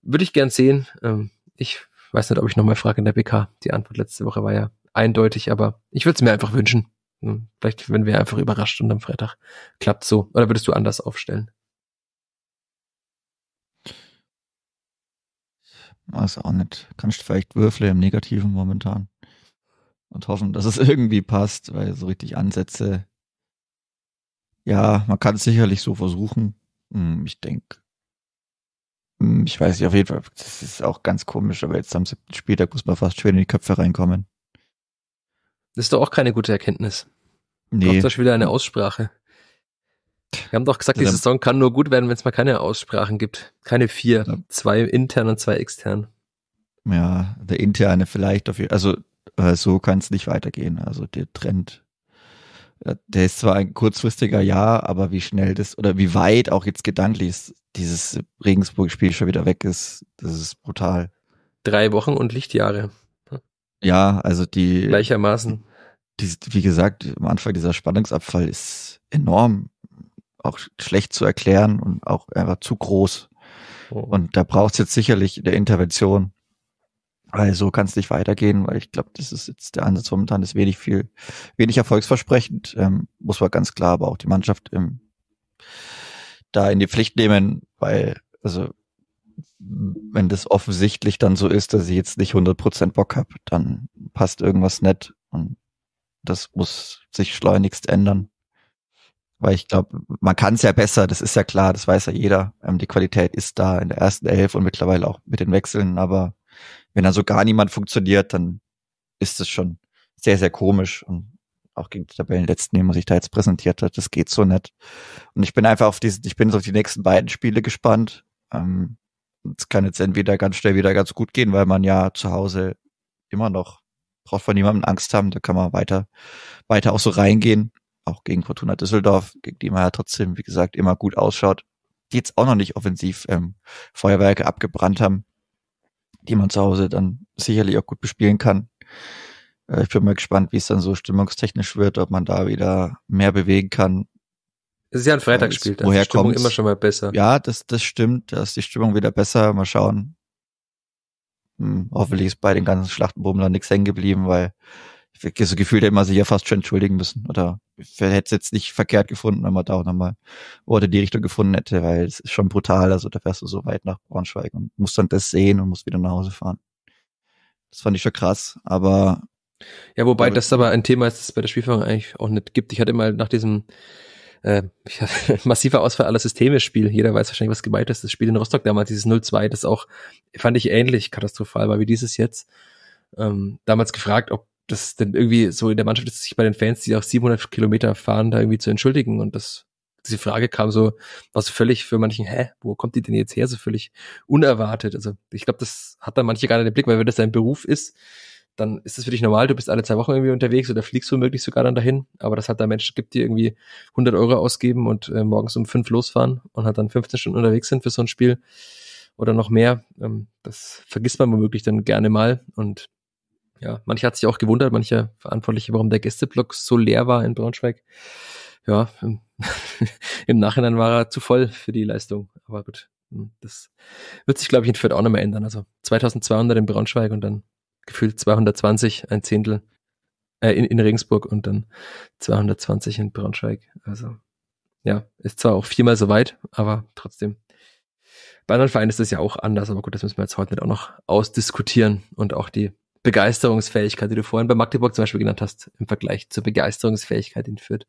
Würde ich gern sehen. Ähm, ich weiß nicht, ob ich nochmal frage in der BK. Die Antwort letzte Woche war ja eindeutig, aber ich würde es mir einfach wünschen. Hm, vielleicht werden wir einfach überrascht und am Freitag klappt so. Oder würdest du anders aufstellen? Weiß auch nicht. Kannst vielleicht Würfel im Negativen momentan und hoffen, dass es irgendwie passt, weil so richtig Ansätze. Ja, man kann es sicherlich so versuchen. Hm, ich denke, hm, ich weiß nicht, auf jeden Fall, das ist auch ganz komisch, aber jetzt am siebten Spieltag muss man fast schön in die Köpfe reinkommen. Das ist doch auch keine gute Erkenntnis. Nee. Braucht doch schon wieder eine Aussprache. Wir haben doch gesagt, die Saison kann nur gut werden, wenn es mal keine Aussprachen gibt. Keine vier. Ja. Zwei intern und zwei extern. Ja, der interne vielleicht. Auf, also äh, so kann es nicht weitergehen. Also der Trend, äh, der ist zwar ein kurzfristiger Ja, aber wie schnell das oder wie weit auch jetzt gedanklich ist, dieses Regensburg-Spiel schon wieder weg ist, das ist brutal. Drei Wochen und Lichtjahre. Ja, also die. Gleichermaßen. Die, wie gesagt, am Anfang dieser Spannungsabfall ist enorm, auch schlecht zu erklären und auch einfach zu groß. Oh. Und da braucht es jetzt sicherlich eine Intervention. Also kann es nicht weitergehen, weil ich glaube, das ist jetzt der Ansatz momentan ist wenig viel, wenig erfolgsversprechend. Ähm, muss man ganz klar, aber auch die Mannschaft ähm, da in die Pflicht nehmen, weil, also wenn das offensichtlich dann so ist, dass ich jetzt nicht 100% Bock habe, dann passt irgendwas nicht und das muss sich schleunigst ändern. Weil ich glaube, man kann es ja besser, das ist ja klar, das weiß ja jeder. Ähm, die Qualität ist da in der ersten Elf und mittlerweile auch mit den Wechseln, aber wenn da so gar niemand funktioniert, dann ist es schon sehr, sehr komisch und auch gegen die Tabellenletzten, die man sich da jetzt präsentiert hat, das geht so nicht. Und ich bin einfach auf diesen, ich bin jetzt auf die nächsten beiden Spiele gespannt. Ähm, es kann jetzt entweder ganz schnell wieder ganz gut gehen, weil man ja zu Hause immer noch braucht von niemandem Angst haben, da kann man weiter, weiter auch so reingehen. Auch gegen Fortuna Düsseldorf, gegen die man ja trotzdem, wie gesagt, immer gut ausschaut, die jetzt auch noch nicht offensiv ähm, Feuerwerke abgebrannt haben die man zu Hause dann sicherlich auch gut bespielen kann. Äh, ich bin mal gespannt, wie es dann so stimmungstechnisch wird, ob man da wieder mehr bewegen kann. Es ist ja ein Freitagsspiel, da ist die Stimmung kommt's? immer schon mal besser. Ja, das, das stimmt, da ist die Stimmung wieder besser. Mal schauen. Hm, hoffentlich ist bei den ganzen Schlachtenbummlern nichts hängen geblieben, weil so gefühlt hätte man sich ja fast schon entschuldigen müssen. Oder hätte es jetzt nicht verkehrt gefunden, wenn man da auch nochmal Orte in die Richtung gefunden hätte, weil es ist schon brutal. Also da fährst du so weit nach Braunschweig und musst dann das sehen und musst wieder nach Hause fahren. Das fand ich schon krass, aber. Ja, wobei aber, das aber ein Thema ist, das bei der Spielfahrer eigentlich auch nicht gibt. Ich hatte mal nach diesem äh, ich hatte, massiver Ausfall aller Systeme Spiel. Jeder weiß wahrscheinlich, was gemeint ist. Das Spiel in Rostock damals, dieses 0-2, das auch, fand ich ähnlich katastrophal war wie dieses jetzt. Ähm, damals gefragt, ob das ist dann irgendwie so in der Mannschaft ist, sich bei den Fans, die auch 700 Kilometer fahren, da irgendwie zu entschuldigen. Und das, diese Frage kam so, war so völlig für manchen, hä, wo kommt die denn jetzt her? So völlig unerwartet. Also ich glaube, das hat dann manche gar nicht im Blick, weil wenn das dein Beruf ist, dann ist das für dich normal, du bist alle zwei Wochen irgendwie unterwegs oder fliegst womöglich sogar dann dahin. Aber das hat da Menschen gibt, die irgendwie 100 Euro ausgeben und äh, morgens um fünf losfahren und hat dann 15 Stunden unterwegs sind für so ein Spiel oder noch mehr. Ähm, das vergisst man womöglich dann gerne mal und ja, manche hat sich auch gewundert, manche Verantwortliche, warum der Gästeblock so leer war in Braunschweig. Ja, im, Nachhinein war er zu voll für die Leistung. Aber gut, hm, das wird sich, glaube ich, in Fürth auch mehr ändern. Also 2200 in Braunschweig und dann gefühlt 220, ein Zehntel äh, in, in Regensburg und dann 220 in Braunschweig. Also ja, ist zwar auch viermal so weit, aber trotzdem. Bei anderen Vereinen ist das ja auch anders, aber gut, das müssen wir jetzt heute nicht auch noch ausdiskutieren und auch die Begeisterungsfähigkeit, die du vorhin bei Magdeburg zum Beispiel genannt hast, im Vergleich zur Begeisterungsfähigkeit in Fürth,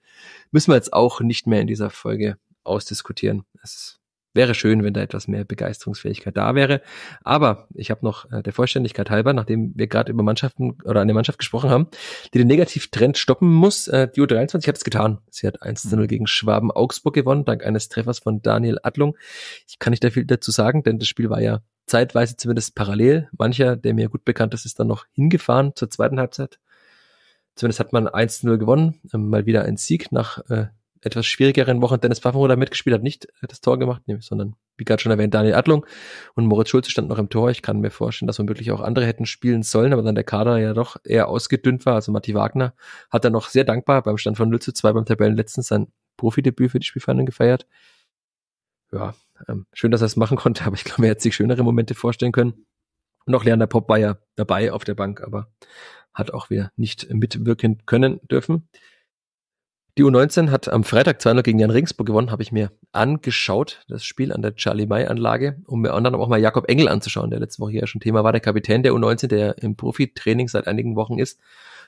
müssen wir jetzt auch nicht mehr in dieser Folge ausdiskutieren. Es Wäre schön, wenn da etwas mehr Begeisterungsfähigkeit da wäre. Aber ich habe noch äh, der Vollständigkeit halber, nachdem wir gerade über Mannschaften oder eine Mannschaft gesprochen haben, die den Negativtrend stoppen muss. Äh, die U23 hat es getan. Sie hat 1 zu 0 gegen Schwaben Augsburg gewonnen, dank eines Treffers von Daniel Adlung. Ich kann nicht da viel dazu sagen, denn das Spiel war ja zeitweise zumindest parallel. Mancher, der mir gut bekannt ist, ist dann noch hingefahren zur zweiten Halbzeit. Zumindest hat man 1-0 gewonnen, ähm, mal wieder ein Sieg nach äh, etwas schwierigeren Wochen Dennis Pfaffenroder mitgespielt hat, nicht äh, das Tor gemacht, sondern, wie gerade schon erwähnt, Daniel Adlung und Moritz Schulze stand noch im Tor. Ich kann mir vorstellen, dass man wirklich auch andere hätten spielen sollen, aber dann der Kader ja doch eher ausgedünnt war. Also Matti Wagner hat dann noch sehr dankbar beim Stand von 0 zu 2 beim Tabellenletzten sein Profidebüt für die Spielvereinigung gefeiert. Ja, ähm, schön, dass er es machen konnte, aber ich glaube, er hätte sich schönere Momente vorstellen können. Und auch Leander Pop war ja dabei auf der Bank, aber hat auch wieder nicht mitwirken können dürfen. Die U19 hat am Freitag 200 gegen Jan Ringsburg gewonnen, habe ich mir angeschaut, das Spiel an der Charlie May Anlage, um mir anderem auch mal Jakob Engel anzuschauen, der letzte Woche ja schon Thema war, der Kapitän der U19, der im Profitraining seit einigen Wochen ist.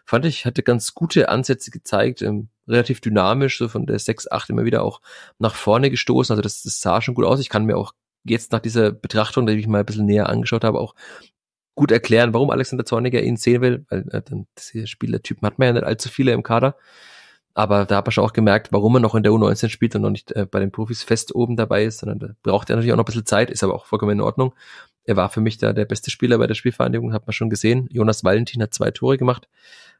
Fand ich, hatte ganz gute Ansätze gezeigt, ähm, relativ dynamisch, so von der 6-8 immer wieder auch nach vorne gestoßen. Also das, das sah schon gut aus. Ich kann mir auch jetzt nach dieser Betrachtung, die ich mal ein bisschen näher angeschaut habe, auch gut erklären, warum Alexander Zorniger ihn sehen will, weil äh, den Spielertypen hat man ja nicht allzu viele im Kader. Aber da habe ich auch gemerkt, warum er noch in der U19 spielt und noch nicht äh, bei den Profis fest oben dabei ist, sondern da braucht er natürlich auch noch ein bisschen Zeit, ist aber auch vollkommen in Ordnung. Er war für mich da der beste Spieler bei der Spielvereinigung, hat man schon gesehen. Jonas Valentin hat zwei Tore gemacht,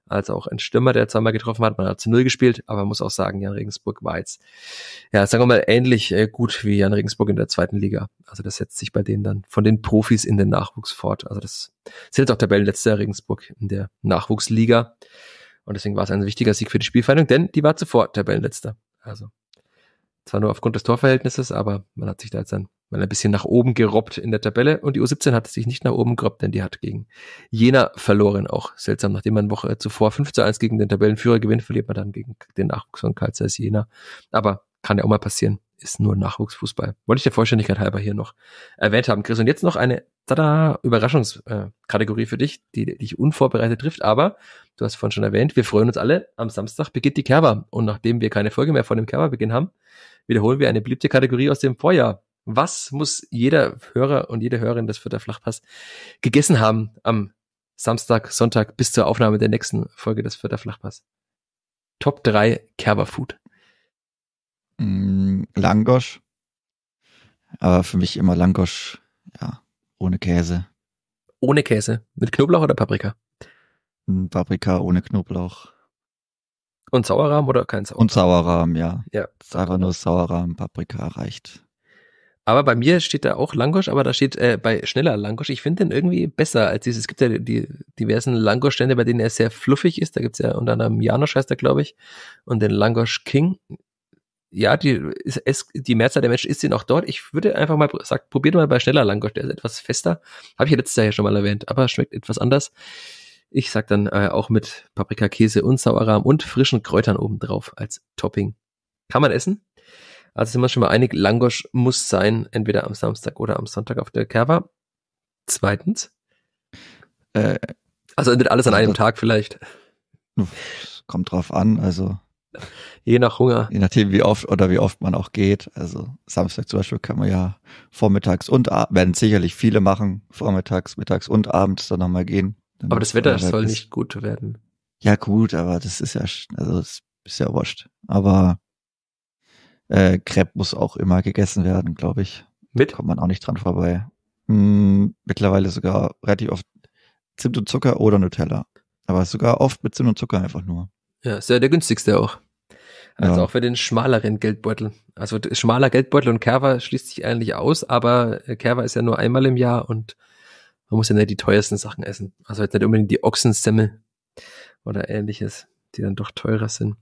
als auch ein Stürmer, der zweimal getroffen hat. Man hat zu Null gespielt, aber man muss auch sagen, Jan Regensburg war jetzt, ja, sagen wir mal, ähnlich äh, gut wie Jan Regensburg in der zweiten Liga. Also das setzt sich bei denen dann von den Profis in den Nachwuchs fort. Also das sind auch Tabellenletzter Regensburg in der Nachwuchsliga. Und deswegen war es ein wichtiger Sieg für die Spielvereinigung, denn die war zuvor Tabellenletzter. Also zwar nur aufgrund des Torverhältnisses, aber man hat sich da jetzt dann mal ein bisschen nach oben gerobbt in der Tabelle. Und die U17 hat sich nicht nach oben gerobbt, denn die hat gegen Jena verloren. Auch seltsam, nachdem man eine Woche äh, zuvor 5 zu 1 gegen den Tabellenführer gewinnt, verliert man dann gegen den Nachwuchs von Karl Jena. Aber kann ja auch mal passieren ist nur Nachwuchsfußball. Wollte ich der Vollständigkeit halber hier noch erwähnt haben, Chris. Und jetzt noch eine tada, Überraschungskategorie äh, für dich, die, dich unvorbereitet trifft. Aber du hast vorhin schon erwähnt, wir freuen uns alle. Am Samstag beginnt die Kerber. Und nachdem wir keine Folge mehr von dem Kerberbeginn haben, wiederholen wir eine beliebte Kategorie aus dem Vorjahr. Was muss jeder Hörer und jede Hörerin des Vierter Flachpass gegessen haben am Samstag, Sonntag bis zur Aufnahme der nächsten Folge des Vierter Flachpass? Top 3 Kerberfood. Mm Langosch. Aber für mich immer Langosch, ja, ohne Käse. Ohne Käse. Mit Knoblauch oder Paprika? Hm, Paprika ohne Knoblauch. Und Sauerrahm oder kein Sauerrahm? Und Sauerrahm, ja. Ja. ist einfach nur Sauerrahm, Paprika reicht. Aber bei mir steht da auch Langosch, aber da steht äh, bei schneller Langosch. Ich finde den irgendwie besser als dieses. Es gibt ja die, die diversen Langosch-Stände, bei denen er sehr fluffig ist. Da gibt es ja unter anderem Janosch heißt er, glaube ich, und den Langosch King ja, die, ist, es, die Mehrzahl der Menschen ist ja noch dort. Ich würde einfach mal sagen, probiert mal bei schneller Langosch, der ist etwas fester. Habe ich ja letztes Jahr ja schon mal erwähnt, aber schmeckt etwas anders. Ich sag dann äh, auch mit Paprika, Käse und Sauerrahm und frischen Kräutern obendrauf als Topping. Kann man essen. Also sind wir schon mal einig, Langosch muss sein, entweder am Samstag oder am Sonntag auf der Kerwa. Zweitens. Äh, also endet alles an einem also Tag vielleicht. Kommt drauf an, also Je nach Hunger. Je nachdem, wie oft oder wie oft man auch geht. Also Samstag zum Beispiel kann man ja vormittags und abends, werden sicherlich viele machen, vormittags, mittags und abends dann nochmal gehen. Aber das Wetter soll ist. Halt nicht gut werden. Ja, gut, aber das ist ja, also das ist ja wurscht. Aber äh, Crepe muss auch immer gegessen werden, glaube ich. Mit? Kommt man auch nicht dran vorbei. Hm, mittlerweile sogar relativ oft Zimt und Zucker oder Nutella. Aber sogar oft mit Zimt und Zucker einfach nur. Ja, ist ja der günstigste auch. Also ja. auch für den schmaleren Geldbeutel. Also schmaler Geldbeutel und Kerwa schließt sich eigentlich aus, aber äh, Kerwa ist ja nur einmal im Jahr und man muss ja nicht die teuersten Sachen essen. Also jetzt nicht unbedingt die Ochsensemmel oder ähnliches, die dann doch teurer sind.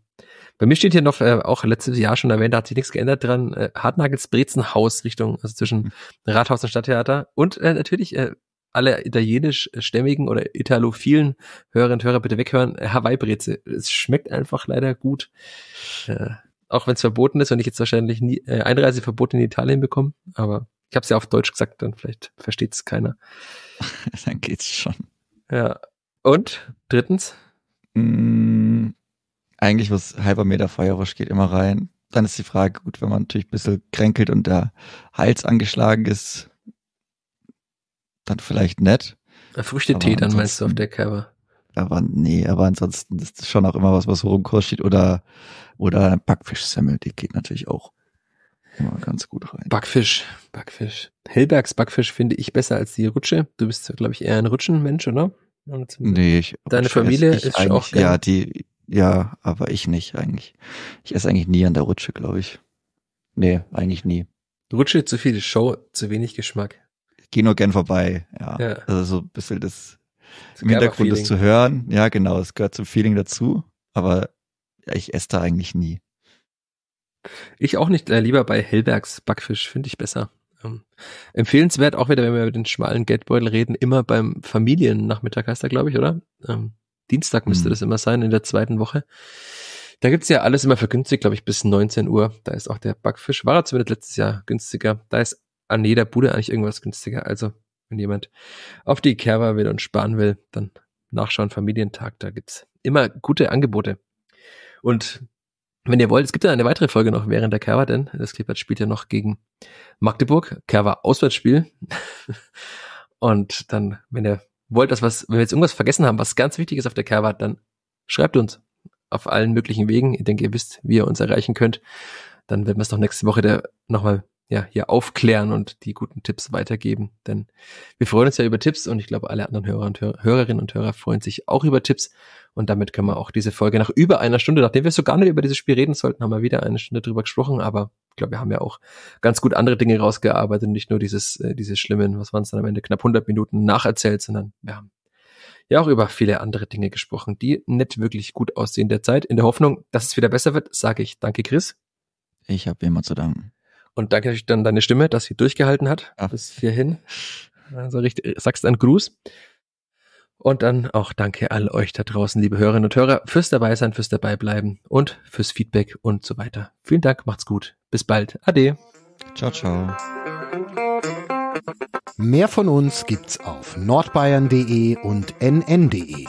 Bei mir steht hier noch, äh, auch letztes Jahr schon erwähnt, da hat sich nichts geändert dran, äh, Hartnagels Brezenhaus Richtung, also zwischen hm. Rathaus und Stadttheater und äh, natürlich äh, alle italienischstämmigen äh, oder italophilen Hörer und Hörer bitte weghören. Hawaii-Breze. Es schmeckt einfach leider gut. Äh, auch wenn es verboten ist und ich jetzt wahrscheinlich nie äh, Einreiseverbot in Italien bekomme, aber ich habe es ja auf Deutsch gesagt, dann vielleicht versteht es keiner. dann geht's schon. Ja. Und drittens? Mm, eigentlich was halber Meter Feuerwasch geht immer rein. Dann ist die Frage, gut, wenn man natürlich ein bisschen kränkelt und der Hals angeschlagen ist, dann vielleicht nett. Früchtetee dann meinst du auf der Cover. Aber nee, aber ansonsten ist das schon auch immer was, was so rumkurs steht oder, oder Backfischsemmel, die geht natürlich auch immer ganz gut rein. Backfisch, Backfisch. Hellbergs Backfisch finde ich besser als die Rutsche. Du bist, glaube ich, eher ein Rutschenmensch, oder? nee, ich. Deine Familie ist auch. Gern. Ja, die, ja, aber ich nicht eigentlich. Ich esse eigentlich nie an der Rutsche, glaube ich. Nee, eigentlich nie. Rutsche zu viel Show, zu wenig Geschmack geh nur gern vorbei. Ja. ja. Also so ein bisschen das zum im Hintergrund ist zu hören. Ja, genau, es gehört zum Feeling dazu, aber ich esse da eigentlich nie. Ich auch nicht, äh, lieber bei Hellbergs Backfisch, finde ich besser. Ähm, empfehlenswert auch wieder, wenn wir über den schmalen Geldbeutel reden, immer beim Familiennachmittag heißt er, glaube ich, oder? Ähm, Dienstag müsste hm. das immer sein, in der zweiten Woche. Da gibt es ja alles immer für günstig, glaube ich, bis 19 Uhr. Da ist auch der Backfisch, war er zumindest letztes Jahr günstiger. Da ist an jeder Bude eigentlich irgendwas günstiger. Also, wenn jemand auf die Kerber will und sparen will, dann nachschauen, Familientag, da gibt's immer gute Angebote. Und wenn ihr wollt, es gibt ja eine weitere Folge noch während der Kerber, denn das Klippert spielt ja noch gegen Magdeburg. Kerber Auswärtsspiel. und dann, wenn ihr wollt, dass was, wenn wir jetzt irgendwas vergessen haben, was ganz wichtig ist auf der Kerber, dann schreibt uns auf allen möglichen Wegen. Ich denke, ihr wisst, wie ihr uns erreichen könnt. Dann werden wir es noch nächste Woche nochmal ja, hier aufklären und die guten Tipps weitergeben. Denn wir freuen uns ja über Tipps und ich glaube, alle anderen Hörer und Hör Hörerinnen und Hörer freuen sich auch über Tipps. Und damit können wir auch diese Folge nach über einer Stunde, nachdem wir so gar nicht über dieses Spiel reden sollten, haben wir wieder eine Stunde drüber gesprochen. Aber ich glaube, wir haben ja auch ganz gut andere Dinge rausgearbeitet, nicht nur dieses, äh, diese schlimmen, was waren es dann am Ende, knapp 100 Minuten nacherzählt, sondern wir haben ja auch über viele andere Dinge gesprochen, die nicht wirklich gut aussehen derzeit. In der Hoffnung, dass es wieder besser wird, sage ich danke, Chris. Ich habe immer zu danken. Und danke dann deine Stimme, dass sie durchgehalten hat ja. bis hierhin. Also richtig, äh, sagst einen Gruß. Und dann auch danke all euch da draußen, liebe Hörerinnen und Hörer, fürs dabei sein, fürs dabei bleiben und fürs Feedback und so weiter. Vielen Dank, macht's gut. Bis bald. Ade. Ciao, ciao. Mehr von uns gibt's auf nordbayern.de und nn.de.